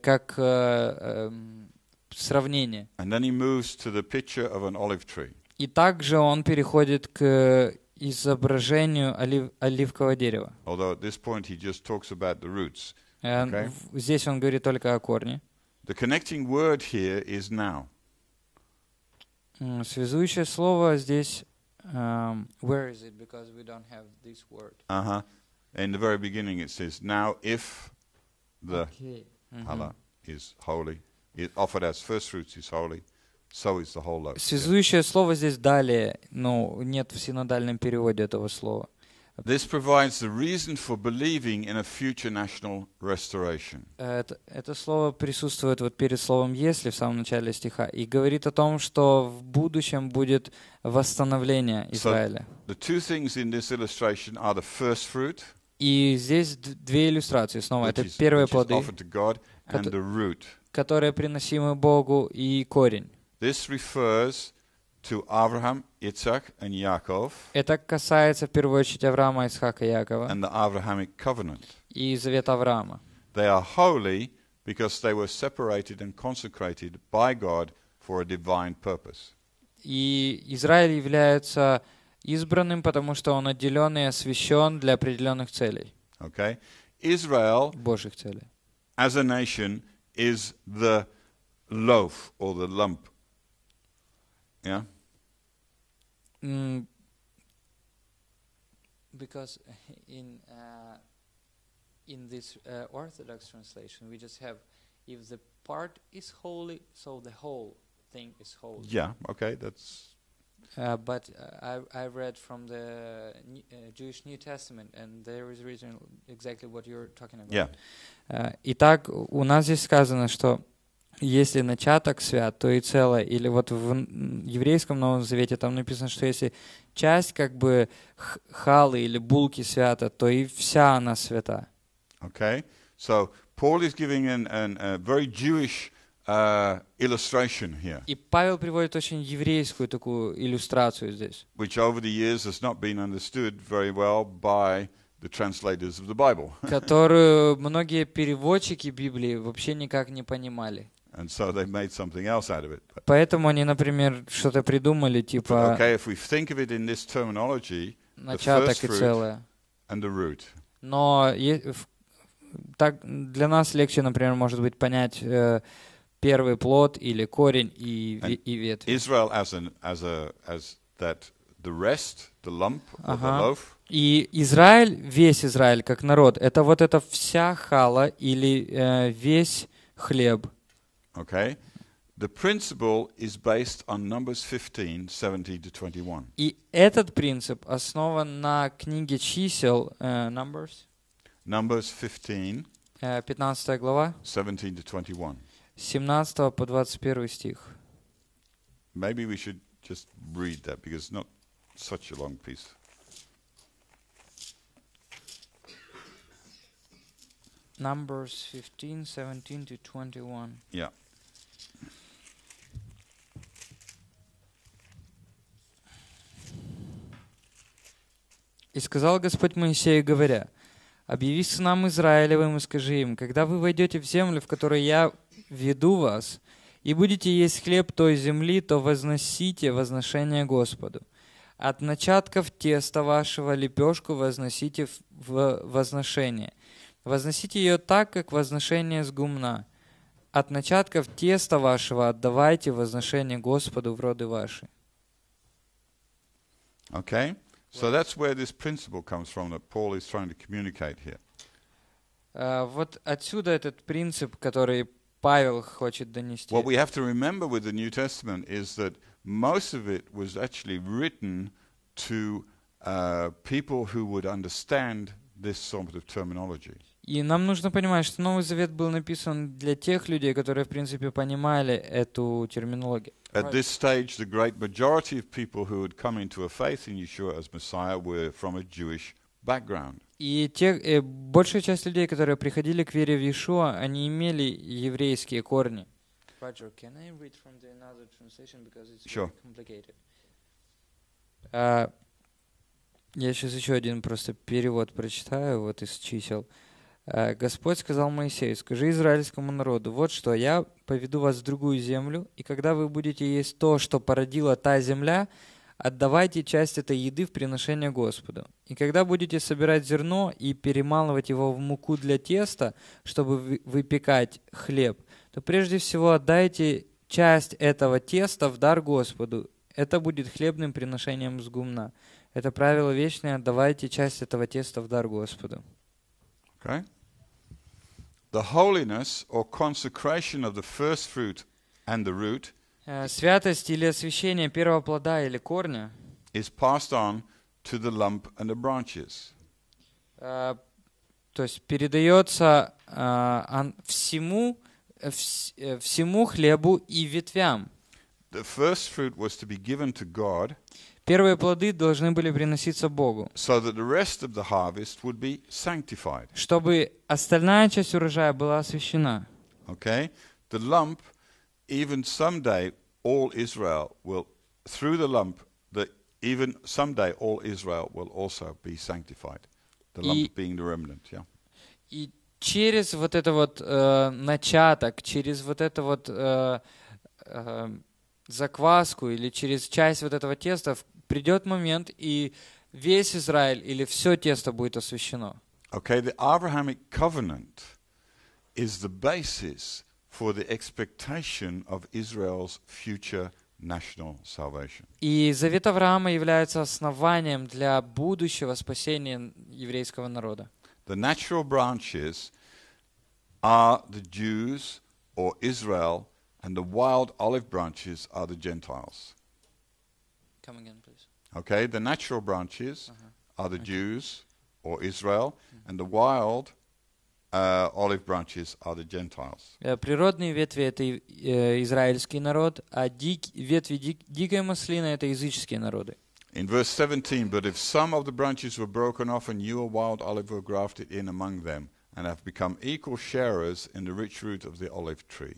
Как эм, сравнение. And then he moves to the picture of an olive tree. И также он переходит к изображению олив, оливкового дерева. Although at this point he just talks about the roots. Okay? Здесь он говорит только о корне. The connecting word here is now. Связующее слово здесь where is it because we don't have this word. Uh-huh. In the very beginning it says now if the okay. Mm-hmm. Allah is holy, it offered as first fruits is holy. So is the whole loaf. Связующее слово здесь далее, но нет в синодальном переводе этого слова. This provides the reason for believing in a future national restoration. Э, это, это слово присутствует вот перед словом «если» в самом начале стиха и говорит о том, что в будущем будет восстановление Израиля. So the two things in this illustration are the first fruit, и здесь две иллюстрации снова. Это is, первые плоды, которые приносимы Богу, и корень. This refers to Abraham, Isaac and Yaakov. Это касается в первую очередь Авраама, Исхака и Якова. And the Abrahamic covenant. И завет Авраама. They are holy because they were separated and consecrated by God for a divine purpose. И Израиль является избранным, потому что он отделен и освящен для определенных целей. Okay? Israel Божьих целей. As a nation is the loaf or the lump. Yeah? Mm, because in uh, in this uh, Orthodox translation, we just have if the part is holy, so the whole thing is holy. Yeah. Okay. That's. Uh, but uh, I I read from the New, uh, Jewish New Testament, and there is written exactly what you're talking about. Yeah. Итак, у нас здесь сказано, что если начаток свят, то и целое. Или вот в еврейском Новом Завете там написано, что если часть как бы халы или булки свята, то и вся она свята. Okay, so Paul is giving an, an, a very Jewish uh, illustration here. И Павел приводит очень еврейскую такую иллюстрацию здесь. Which over the years has not been understood very well by the translators of the Bible. (laughs) Которую многие переводчики Библии вообще никак не понимали. Поэтому они, например, что-то придумали, типа начаток и целое. Но так для нас легче, например, может быть понять э, первый плод или корень и, and и ветвь. Israel as an, as a, as that the rest, the lump ага. the loaf. И Израиль, весь Израиль как народ, это вот эта вся хала или э, весь хлеб. Okay? The principle is based on Numbers 15, 17 to 21. И этот принцип основан на книге чисел uh, Numbers. Numbers 15. Uh, э, 15 глава. 17 to 21. 17 по 21 стих. Maybe we should just read that because it's not such a long piece. Numbers 15, 17 to 21. Yeah. И сказал Господь Моисею, говоря, «Объяви сынам Израилевым и скажи им, когда вы войдете в землю, в которой я веду вас, и будете есть хлеб той земли, то возносите возношение Господу. От начатков теста вашего лепешку возносите в возношение. Возносите ее так, как возношение с гумна. От начатков теста вашего отдавайте возношение Господу в роды ваши. Okay. So that's where this principle comes from that Paul is trying to communicate here. Uh, вот отсюда этот принцип, который Павел хочет донести. What we have to remember with the New Testament is that most of it was actually written to uh, people who would understand this sort of terminology. И нам нужно понимать, что Новый Завет был написан для тех людей, которые, в принципе, понимали эту терминологию. At this stage, the great majority of people who had come into a faith in Yeshua as Messiah were from a Jewish background. И те, э, большая часть людей, которые приходили к вере в Иешуа, они имели еврейские корни. Roger, can I read from the another translation because it's sure. complicated? Uh, я сейчас еще один просто перевод прочитаю вот из чисел. Uh, Э, Господь сказал Моисею, скажи израильскому народу, вот что, я поведу вас в другую землю, и когда вы будете есть то, что породила та земля, отдавайте часть этой еды в приношение Господу. И когда будете собирать зерно и перемалывать его в муку для теста, чтобы выпекать хлеб, то прежде всего отдайте часть этого теста в дар Господу. Это будет хлебным приношением с гумна. Это правило вечное, отдавайте часть этого теста в дар Господу. Okay. The holiness or consecration of the first fruit and the root э, святость или освящение первого плода или корня is passed on to the lump and the branches. Э, то есть передается э, всему всему хлебу и ветвям. The first fruit was to be given to God. Первые плоды должны были приноситься Богу, чтобы остальная часть урожая была освящена. Okay? The lump, even someday, all Israel will, through the lump, the, even someday, all Israel will also be sanctified. The lump being the remnant, yeah. И через вот это вот э, начаток, через вот это вот э, э, закваску или через часть вот этого теста придет момент, и весь Израиль или все тесто будет освящено. Okay, the Abrahamic covenant is the basis for the expectation of Israel's future national salvation. И завет Авраама является основанием для будущего спасения еврейского народа. The natural branches are the Jews or Israel, and the wild olive branches are the Gentiles. Come again, please. Okay, the natural branches uh-huh. are the okay. Uh-huh. Jews or Israel, mm-hmm. and the wild uh, olive branches are the Gentiles. Э, природные ветви это э, израильский народ, а ветви дикой маслины это языческие народы. In verse 17, but if some of the branches were broken off and you, a wild olive, were grafted in among them, and have become equal sharers in the rich root of the olive tree.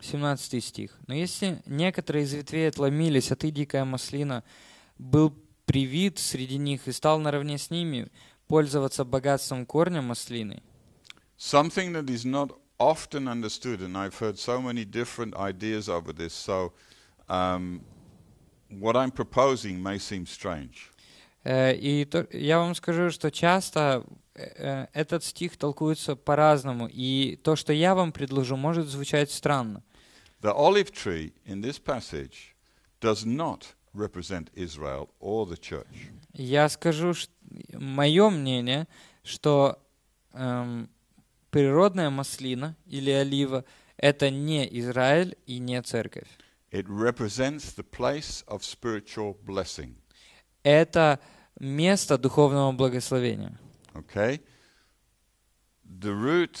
17 стих. Но если некоторые из ветвей отломились, а ты, дикая маслина, был привит среди них и стал наравне с ними пользоваться богатством корня маслины. Something that is not often understood, and I've heard so many different ideas over this, so um, what I'm proposing may seem strange. Э, и я вам скажу, что часто э, э, этот стих толкуется по-разному, и то, что я вам предложу, может звучать странно. The olive tree in this passage does not represent Israel or the church. Я скажу, что мое мнение, что эм, природная маслина или олива это не Израиль и не церковь. It represents the place of spiritual blessing. Это место духовного благословения. Okay. The root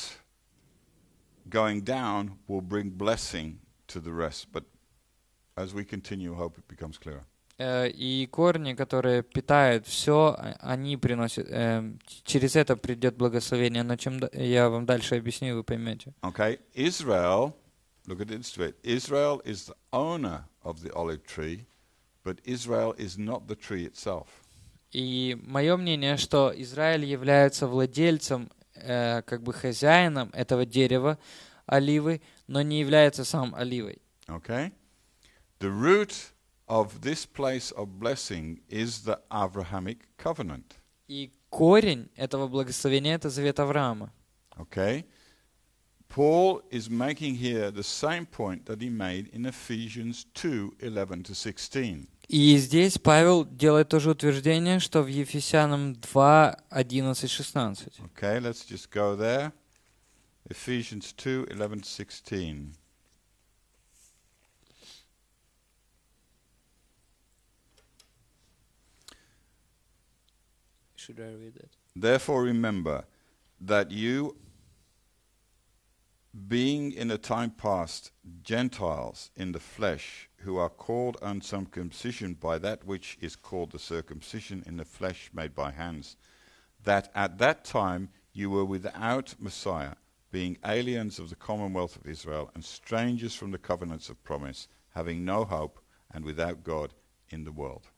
going down will bring blessing to the rest, but As we continue, hope it becomes clearer. Э, и корни, которые питают все, а, они приносят. Э, через это придет благословение. Но чем я вам дальше объясню, вы поймете. Okay, Israel. Look at it Israel is the owner of the olive tree, but Israel is not the tree itself. И мое мнение, что Израиль является владельцем, э, как бы хозяином этого дерева оливы, но не является сам оливой. Okay. The root of this place of blessing is the Abrahamic covenant. И корень этого благословения это завет Авраама. Okay. Paul is making here the same point that he made in Ephesians 2:11 to 16. И здесь Павел делает то же утверждение, что в Ефесянам 2, 11, 16. Okay, let's just go there. Ephesians 2, 16. should I read it? Therefore, remember that you, being in a time past Gentiles in the flesh, who are called uncircumcision by that which is called the circumcision in the flesh made by hands, that at that time you were without Messiah, being aliens of the commonwealth of Israel and strangers from the covenants of promise, having no hope and without God in the world.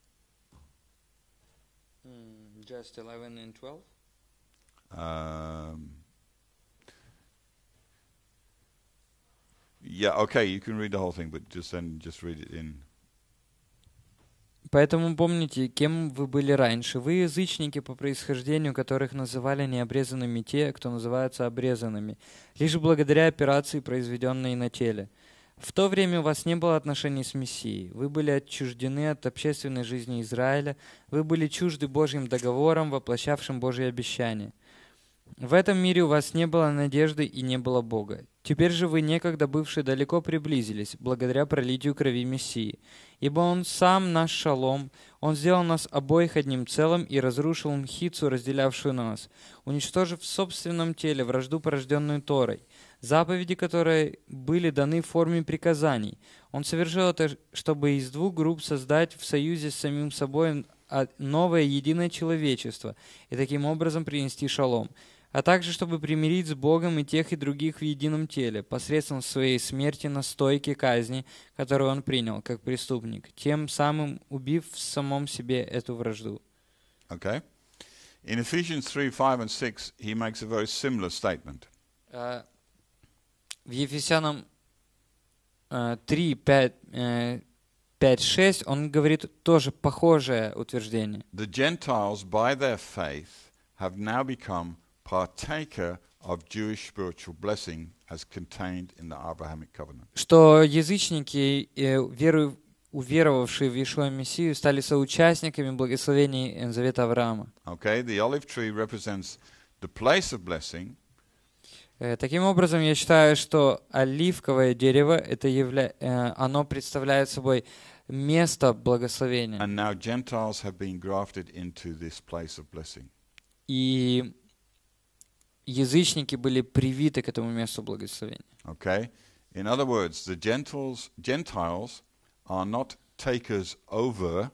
Just 11 and 12? Um, yeah, okay, you can read the whole thing, but just then just read it in. Поэтому помните, кем вы были раньше. Вы язычники по происхождению, которых называли необрезанными те, кто называются обрезанными, лишь благодаря операции, произведенной на теле – в то время у вас не было отношений с Мессией. Вы были отчуждены от общественной жизни Израиля. Вы были чужды Божьим договорам, воплощавшим Божьи обещания. В этом мире у вас не было надежды и не было Бога. Теперь же вы, некогда бывшие, далеко приблизились, благодаря пролитию крови Мессии. Ибо Он сам наш шалом, Он сделал нас обоих одним целым и разрушил мхицу, разделявшую нас, уничтожив в собственном теле вражду, порожденную Торой – заповеди, которые были даны в форме приказаний. Он совершил это, чтобы из двух групп создать в союзе с самим собой новое единое человечество и таким образом принести шалом, а также чтобы примирить с Богом и тех, и других в едином теле посредством своей смерти на стойке казни, которую он принял как преступник, тем самым убив в самом себе эту вражду. Okay. In Ephesians 3, 5 and 6, he makes a very similar statement. Uh, в Ефесянам 3, 5, 5, 6, он говорит тоже похожее утверждение. The Gentiles by their faith have now become partaker of Jewish spiritual blessing as contained in the Abrahamic covenant. Что язычники, веру, уверовавшие в Иешуа Мессию, стали соучастниками благословений Завета Авраама. Okay, the olive tree represents the place of blessing – Э, таким образом, я считаю, что оливковое дерево это явля... Э, оно представляет собой место благословения. And now Gentiles have been grafted into this place of blessing. И язычники были привиты к этому месту благословения. Okay. In other words, the Gentiles, Gentiles are not takers over,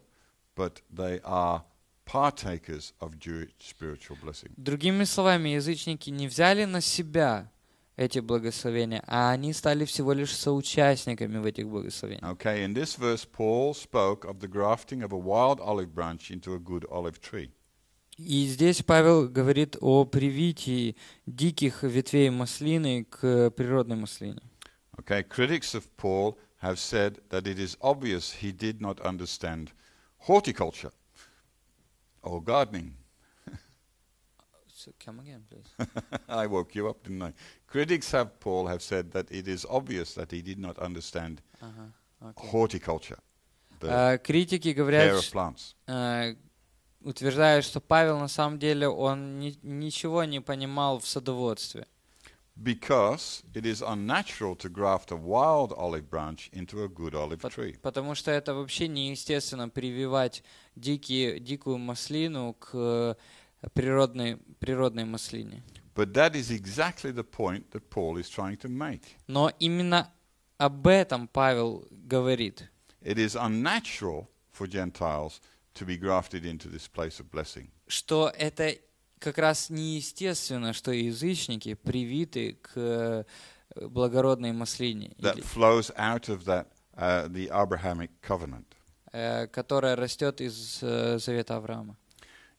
but they are partakers of Jewish spiritual blessing. Другими словами, язычники не взяли на себя эти благословения, а они стали всего лишь соучастниками в этих благословениях. Okay, in this verse Paul spoke of the grafting of a wild olive branch into a good olive tree. И здесь Павел говорит о привитии диких ветвей маслины к природной маслине. Okay, critics of Paul have said that it is obvious he did not understand horticulture or oh, gardening. (laughs) so come again, please. (laughs) I woke you up, didn't I? Critics have Paul have said that it is obvious that he did not understand uh -huh. okay. horticulture. Uh, критики говорят, э, утверждают, что Павел на самом деле он ничего не понимал в садоводстве. Because it is unnatural to graft a wild olive branch into a good olive tree. Потому что это вообще неестественно прививать дикие, дикую маслину к природной, природной маслине. But that is exactly the point that Paul is trying to make. Но именно об этом Павел говорит. It is unnatural for Gentiles to be grafted into this place of blessing. Что это как раз неестественно, что язычники привиты к благородной маслине. That flows out of that, uh, the Abrahamic covenant. Э, которая растет из э, завета Авраама.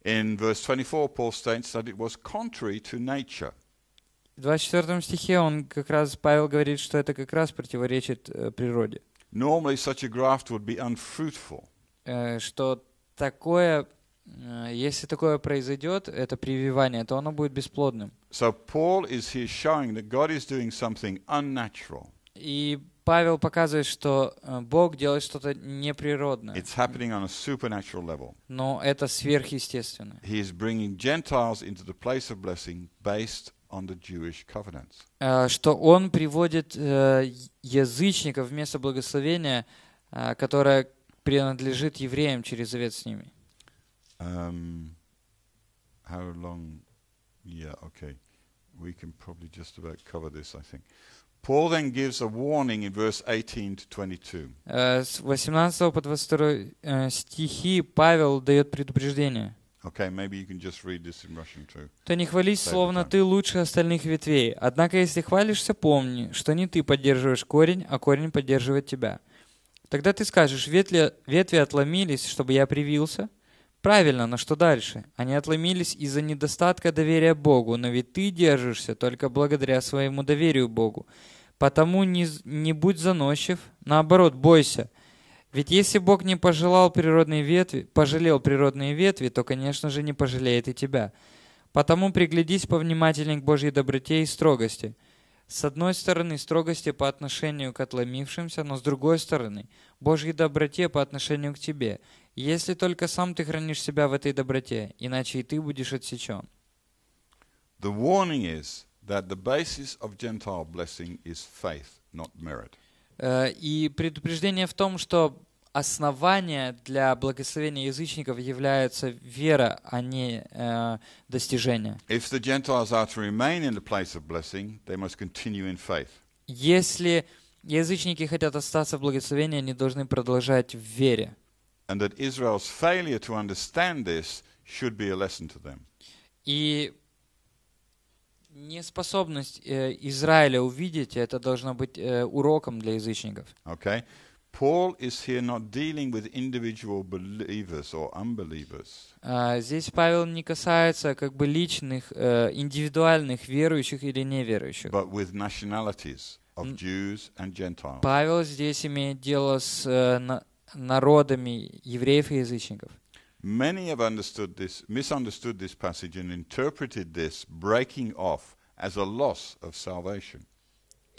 In verse 24, Paul states that it was contrary to nature. В 24 стихе он как раз, Павел говорит, что это как раз противоречит э, природе. Normally such a graft would be unfruitful. Что такое, если такое произойдет, это прививание, то оно будет бесплодным. So Paul is here showing that God is doing something unnatural. И Павел показывает, что Бог делает что-то неприродное. It's happening on a supernatural level. Но это сверхъестественно. He is bringing Gentiles into the place of blessing based on the Jewish covenants. Uh, что он приводит uh, язычников вместо благословения, uh, которое принадлежит евреям через завет с ними. Um, how long? Yeah, okay. We can probably just about cover this, I think. Paul then gives a warning in verse 18 to 22. Э, с 18 по 22 э, стихи Павел дает предупреждение. Okay, maybe you can just read this in Russian too. То не хвались, словно ты лучше остальных ветвей. Однако, если хвалишься, помни, что не ты поддерживаешь корень, а корень поддерживает тебя. Тогда ты скажешь, ветви, ветви отломились, чтобы я привился. Правильно, но что дальше? Они отломились из-за недостатка доверия Богу, но ведь ты держишься только благодаря своему доверию Богу. Потому не, не будь заносчив, наоборот, бойся. Ведь если Бог не пожелал природные ветви, пожалел природные ветви, то, конечно же, не пожалеет и тебя. Потому приглядись повнимательнее к Божьей доброте и строгости. С одной стороны, строгости по отношению к отломившимся, но с другой стороны, Божьей доброте по отношению к тебе. Если только сам ты хранишь себя в этой доброте, иначе и ты будешь отсечен. The warning is that the basis of Gentile blessing is faith, not merit. Э, и предупреждение в том, что основание для благословения язычников является вера, а не э, достижение. Если язычники хотят остаться в благословении, они должны продолжать в вере. И Неспособность э, Израиля увидеть это должно быть э, уроком для язычников. Okay. Paul is here not dealing with individual believers or unbelievers. Uh, здесь Павел не касается как бы личных, uh, индивидуальных верующих или неверующих. But with nationalities of Jews and Gentiles. Павел здесь имеет дело с uh, на, народами евреев и язычников. Many have understood this, misunderstood this passage and interpreted this breaking off as a loss of salvation.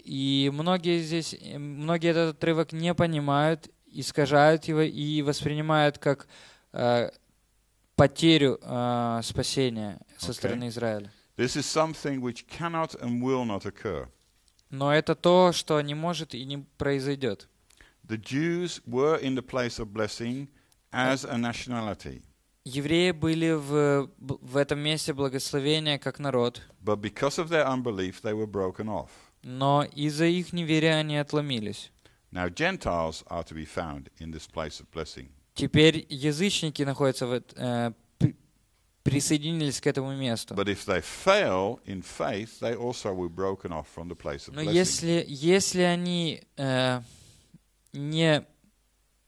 И многие здесь, многие этот отрывок не понимают, искажают его и воспринимают как э, потерю э, спасения со okay. стороны Израиля. This is something which cannot and will not occur. Но это то, что не может и не произойдет. The Jews were in the place of blessing, as a nationality. Евреи были в, в этом месте благословения как народ. But because of their unbelief, they were broken off. Но из-за их неверия они отломились. Now Gentiles are to be found in this place of blessing. Теперь язычники находятся в, э, присоединились к этому месту. Но если, если они э, не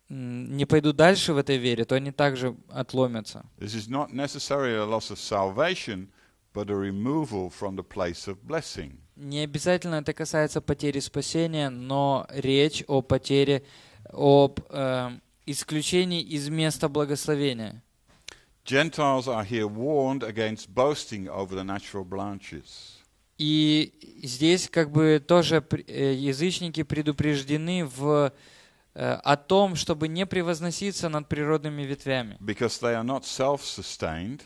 не пойдут дальше в этой вере, то они также отломятся. Не обязательно это касается потери спасения, но речь о потере, об э, исключении из места благословения. Gentiles are here warned against boasting over the natural branches. И здесь как бы тоже э, язычники предупреждены в о том, чтобы не превозноситься над природными ветвями. Because they are not self-sustained.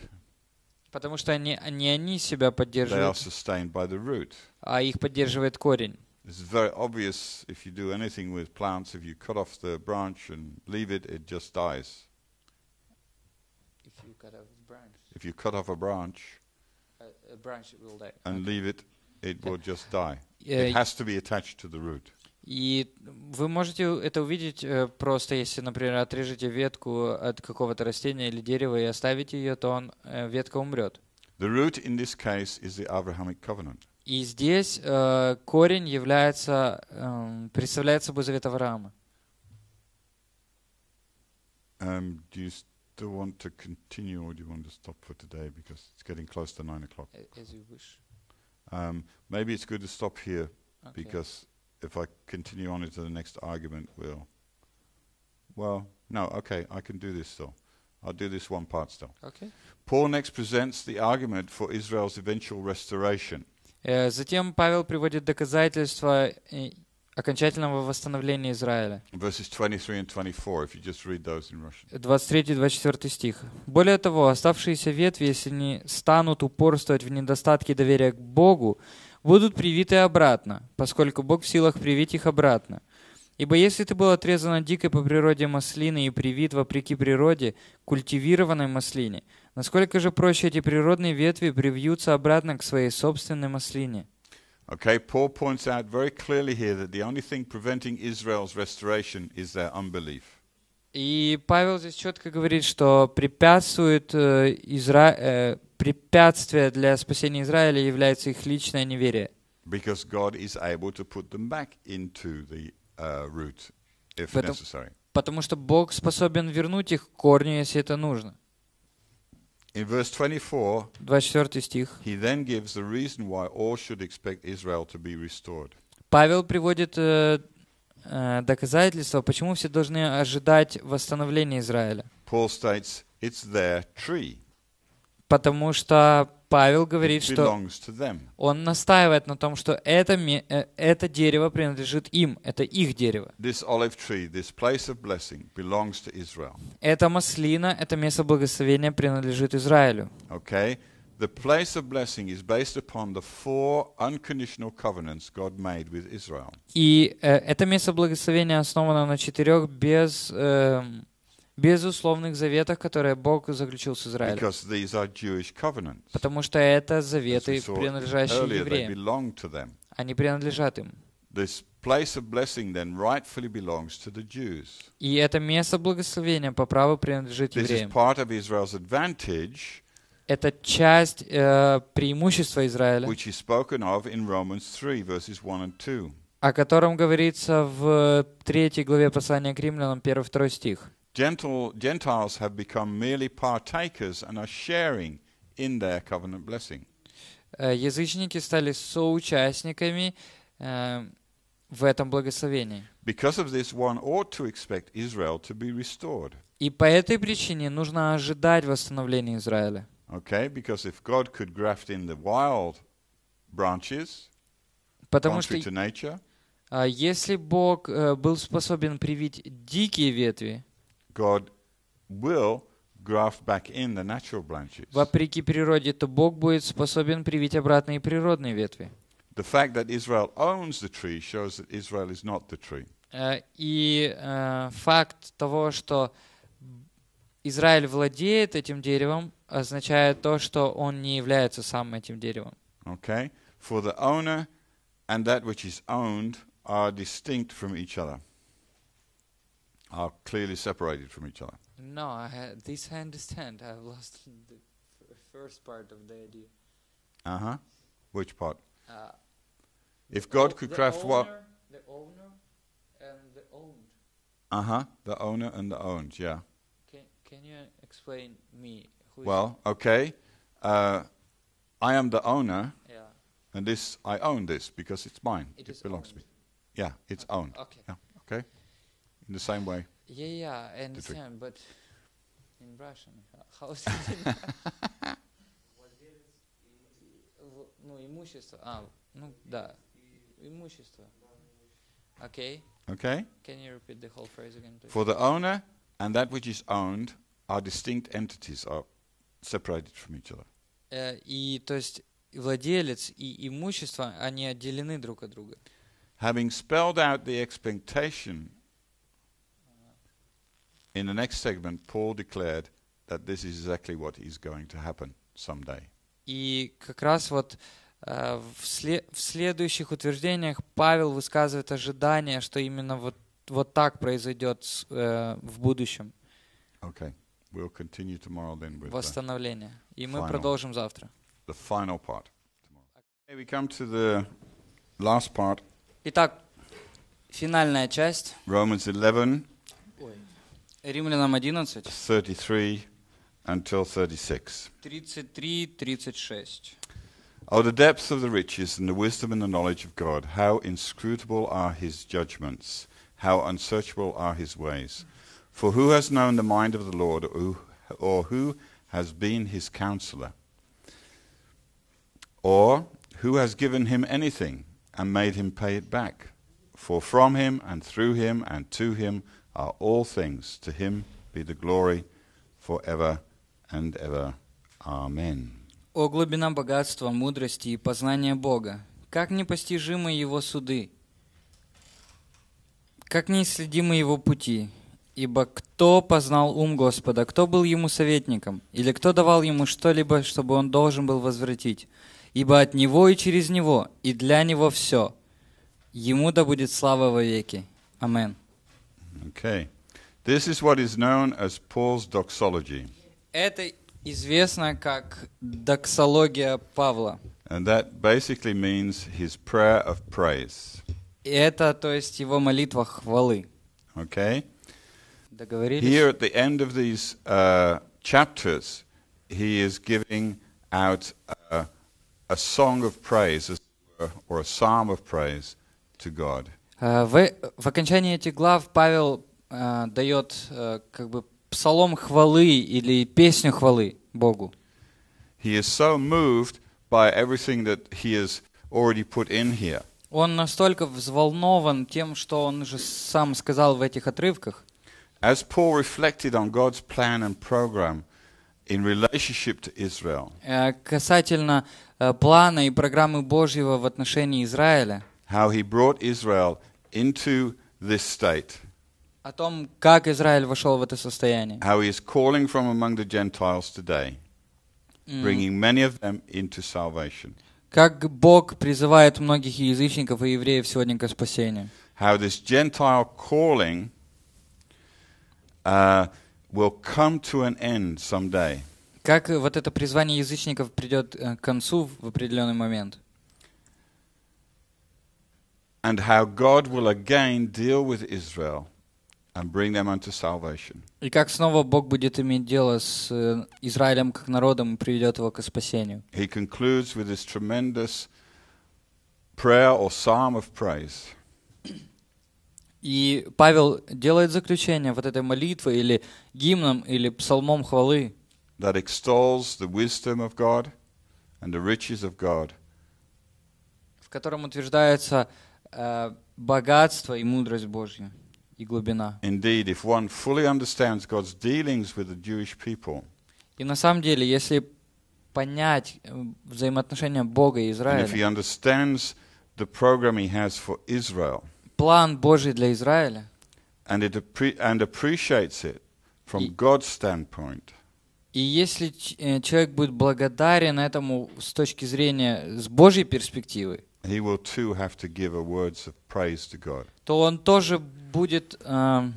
Потому что они, не они себя поддерживают, they are sustained by the root. а их поддерживает корень. It's very obvious if you do anything with plants, if you cut off the branch and leave it, it just dies. If you cut off a branch. If you cut off a branch. A, a branch, it will die. And okay. leave it, it will just die. It has to be attached to the root. И вы можете это увидеть просто, если, например, отрежете ветку от какого-то растения или дерева и оставите ее, то он, ветка умрет. The root in this case is the Abrahamic covenant. И здесь э, корень является, э, представляет собой завет Авраама. Um, do you still want to continue or do you want to stop for today because it's getting close to 9 o'clock? As you wish. Um, maybe it's good to stop here okay. because if I continue on into the next argument, we'll. Well, no, okay, I can do this still. I'll do this one part still. Okay. Paul next presents the argument for Israel's eventual restoration. Э, затем Павел приводит доказательства э, окончательного восстановления Израиля. 23-24 стих. Более того, оставшиеся ветви, если не станут упорствовать в недостатке доверия к Богу, будут привиты обратно, поскольку Бог в силах привить их обратно. Ибо если ты был отрезан от дикой по природе маслины и привит вопреки природе культивированной маслине, насколько же проще эти природные ветви привьются обратно к своей собственной маслине? Okay, Paul points out very clearly here that the only thing preventing Israel's restoration is their unbelief. И Павел здесь четко говорит, что препятствует э, э препятствие для спасения Израиля является их личное неверие. Because God is able to put them back into the uh, root if потому, necessary. Потому что Бог способен вернуть их к корню, если это нужно. In verse 24, 24 стих, he then gives the reason why all should expect Israel to be restored. Павел приводит э, э, доказательства, почему все должны ожидать восстановления Израиля. Paul states, it's their tree. Потому что Павел говорит, что он настаивает на том, что это, э, это дерево принадлежит им, это их дерево. Эта маслина, это место благословения принадлежит Израилю. Okay? The place of blessing is based upon the four unconditional covenants God made with Israel. И э, это место благословения основано на четырех без эм, безусловных заветах, которые Бог заключил с Израилем. Потому что это заветы, принадлежащие евреям. Они принадлежат им. И это место благословения по праву принадлежит евреям. это часть э, преимущества Израиля, о котором говорится в третьей главе послания к римлянам, 1-2 стих. Gentle, Gentiles have become merely partakers and are sharing in their covenant blessing. Язычники стали соучастниками в этом благословении. Because of this, one ought to expect Israel to be restored. И по этой причине нужно ожидать восстановления Израиля. Okay, because if God could graft in the wild branches, Потому contrary что to nature, если Бог был способен привить дикие ветви, God will graft back in the natural branches. Вопреки природе, то Бог будет способен привить обратные природные ветви. The fact that Israel owns the tree shows that Israel is not the tree. Э, и э, факт того, что Израиль владеет этим деревом, означает то, что он не является сам этим деревом. Okay? For the owner and that which is owned are distinct from each other are clearly separated from each other. No, I ha- this I understand. I've lost the f- first part of the idea. Uh huh. Which part? Uh, if God o- could craft what? The owner and the owned. Uh huh. The owner and the owned, yeah. Can, can you explain me? well, okay. Uh, I am the owner. Yeah. And this, I own this because it's mine. It, it belongs owned. to me. Yeah, it's okay. owned. Okay. Yeah. okay in the same way. Yeah, yeah, I understand, but in Russian, how is it? Ну, (laughs) имущество. А, ну, да. Имущество. Okay. Okay. Can you repeat the whole phrase again, please? For the owner and that which is owned are distinct entities, are separated from each other. Э, и то есть владелец и имущество, они отделены друг от друга. Having spelled out the expectation in the next segment, Paul declared that this is exactly what is going to happen someday. Okay, we'll continue tomorrow then with восстановление. И мы final, продолжим The final part. we come to the last part. Итак, финальная часть. Romans 11. Римлянам 11. 33 until 36. 33, 36. Oh, the depths of the riches and the wisdom and the knowledge of God, how inscrutable are his judgments, how unsearchable are his ways. For who has known the mind of the Lord, or who has been his counselor? Or who has given him anything and made him pay it back? For from him and through him and to him are all things. To him be the glory forever and ever. Amen. О глубина богатства, мудрости и познания Бога! Как непостижимы Его суды! Как неисследимы Его пути! Ибо кто познал ум Господа, кто был Ему советником, или кто давал Ему что-либо, чтобы Он должен был возвратить? Ибо от Него и через Него, и для Него все. Ему да будет слава во веки. Аминь. Okay. This is what is known as Paul's doxology. Это известно как доксология Павла. And that basically means his prayer of praise. это, то есть, его молитва хвалы. Okay. Договорились? Here at the end of these uh, chapters, he is giving out a, uh, a song of praise, or a psalm of praise to God. Э, в, в окончании этих глав Павел э, дает э, как бы псалом хвалы или песню хвалы Богу. Он настолько взволнован тем, что он же сам сказал в этих отрывках. As Paul reflected on God's plan and program in relationship to Israel. Э, касательно э, плана и программы Божьего в отношении Израиля. How he brought Israel into this state. О том, как Израиль вошел в это состояние. How he is calling from among the Gentiles today, bringing many of them into salvation. Как Бог призывает многих язычников и евреев сегодня к спасению. How this Gentile calling uh, will come to an end someday. Как вот это призвание язычников придет к концу в определенный момент. and how God will again deal with Israel and bring them unto salvation. И как снова Бог будет иметь дело с Израилем как народом и приведет его к спасению. He concludes with this tremendous prayer or psalm of praise. И Павел делает заключение вот этой молитвы или гимном или псалмом хвалы. That extols the wisdom of God and the riches of God. В котором утверждается э, богатство и мудрость Божья и глубина. Indeed, if one fully understands God's dealings with the Jewish people, и на самом деле, если понять э, взаимоотношения Бога и Израиля, and if he understands the program he has for Israel, план Божий для Израиля, and, it and appreciates it from и, God's standpoint, и если э, человек будет благодарен этому с точки зрения с Божьей перспективы, He will too have to give a words of praise to God. То он тоже будет э,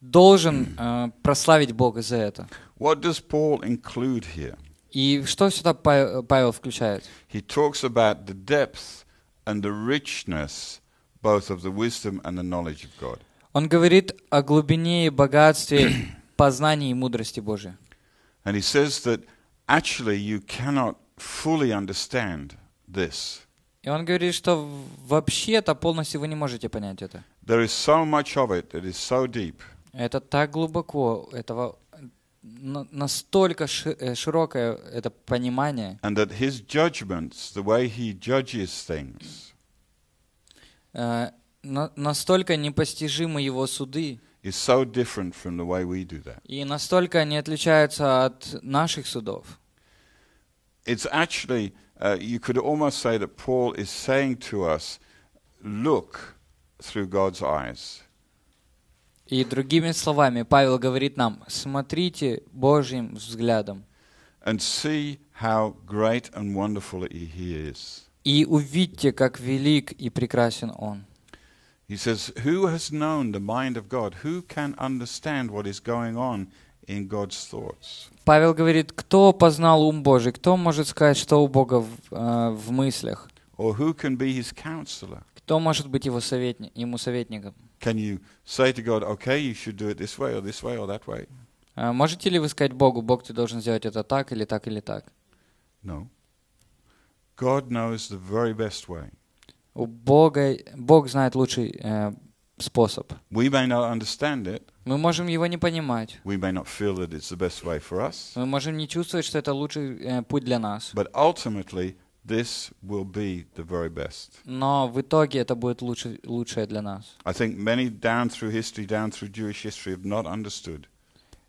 должен э, прославить Бога за это. What does Paul include here? И что сюда Павел включает? He talks about the depth and the richness both of the wisdom and the knowledge of God. Он говорит о глубине и богатстве (clears throat) познания и мудрости Божией. And he says that actually you cannot fully understand this. И он говорит, что вообще-то полностью вы не можете понять это. There is so much of it. It is so deep. Это так глубоко, этого настолько э, широкое это понимание. And that his judgments, the way he judges things, э, настолько непостижимы его суды. Is so different from the way we do that. И настолько они отличаются от наших судов. It's actually uh, you could almost say that Paul is saying to us, look through God's eyes. И другими словами, Павел говорит нам, смотрите Божьим взглядом. And see how great and wonderful he is. И увидьте, как велик и прекрасен Он. He says, who has known the mind of God? Who can understand what is going on in God's thoughts. Павел говорит, кто познал ум Божий, кто может сказать, что у Бога в, э, в мыслях? Or who can be his counselor? Кто может быть его советник, ему советником? Can you say to God, okay, you should do it this way or this way or that way? А можете ли вы сказать Богу, Бог, ты должен сделать это так или так или так? No. God knows the very best way. У Бога, Бог знает лучший э, способ. We may not understand it, мы можем его не понимать. We may not feel that it's the best way for us. Мы можем не чувствовать, что это лучший э, путь для нас. But ultimately, this will be the very best. Но в итоге это будет лучше, лучшее для нас. I think many down through history, down through Jewish history, have not understood.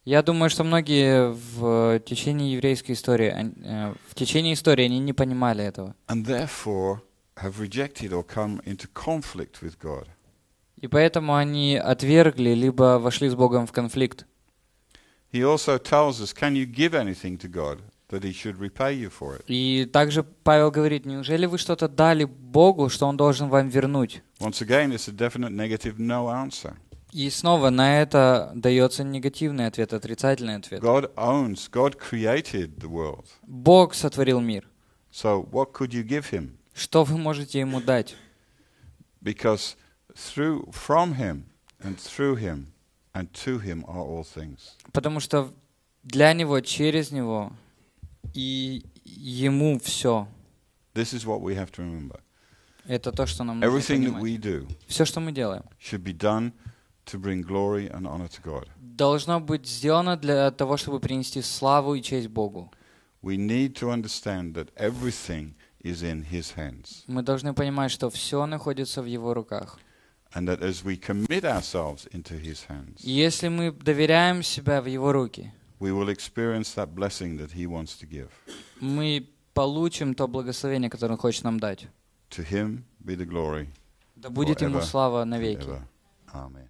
Я думаю, что многие в течение еврейской истории, в течение истории они не понимали этого. And therefore have rejected or come into conflict with God. И поэтому они отвергли, либо вошли с Богом в конфликт. И также Павел говорит, неужели вы что-то дали Богу, что он должен вам вернуть? И снова на это дается негативный ответ, отрицательный ответ. God owns, God created the world. Бог сотворил мир. So what could you give him? Что вы можете ему дать? Because through from him and through him and to him are all things. Потому что для него, через него и ему все. This is what we have to remember. Это то, что нам нужно Everything that we do Все, что мы делаем, should be done to bring glory and honor to God. должно быть сделано для того, чтобы принести славу и честь Богу. We need to understand that everything is in His hands. Мы должны понимать, что все находится в Его руках. And that as we commit ourselves into his hands, если мы доверяем себя в Его руки, we will experience that blessing that he wants to give. мы получим то благословение, которое Он хочет нам дать. To him be the glory да будет Ему слава навеки. Аминь.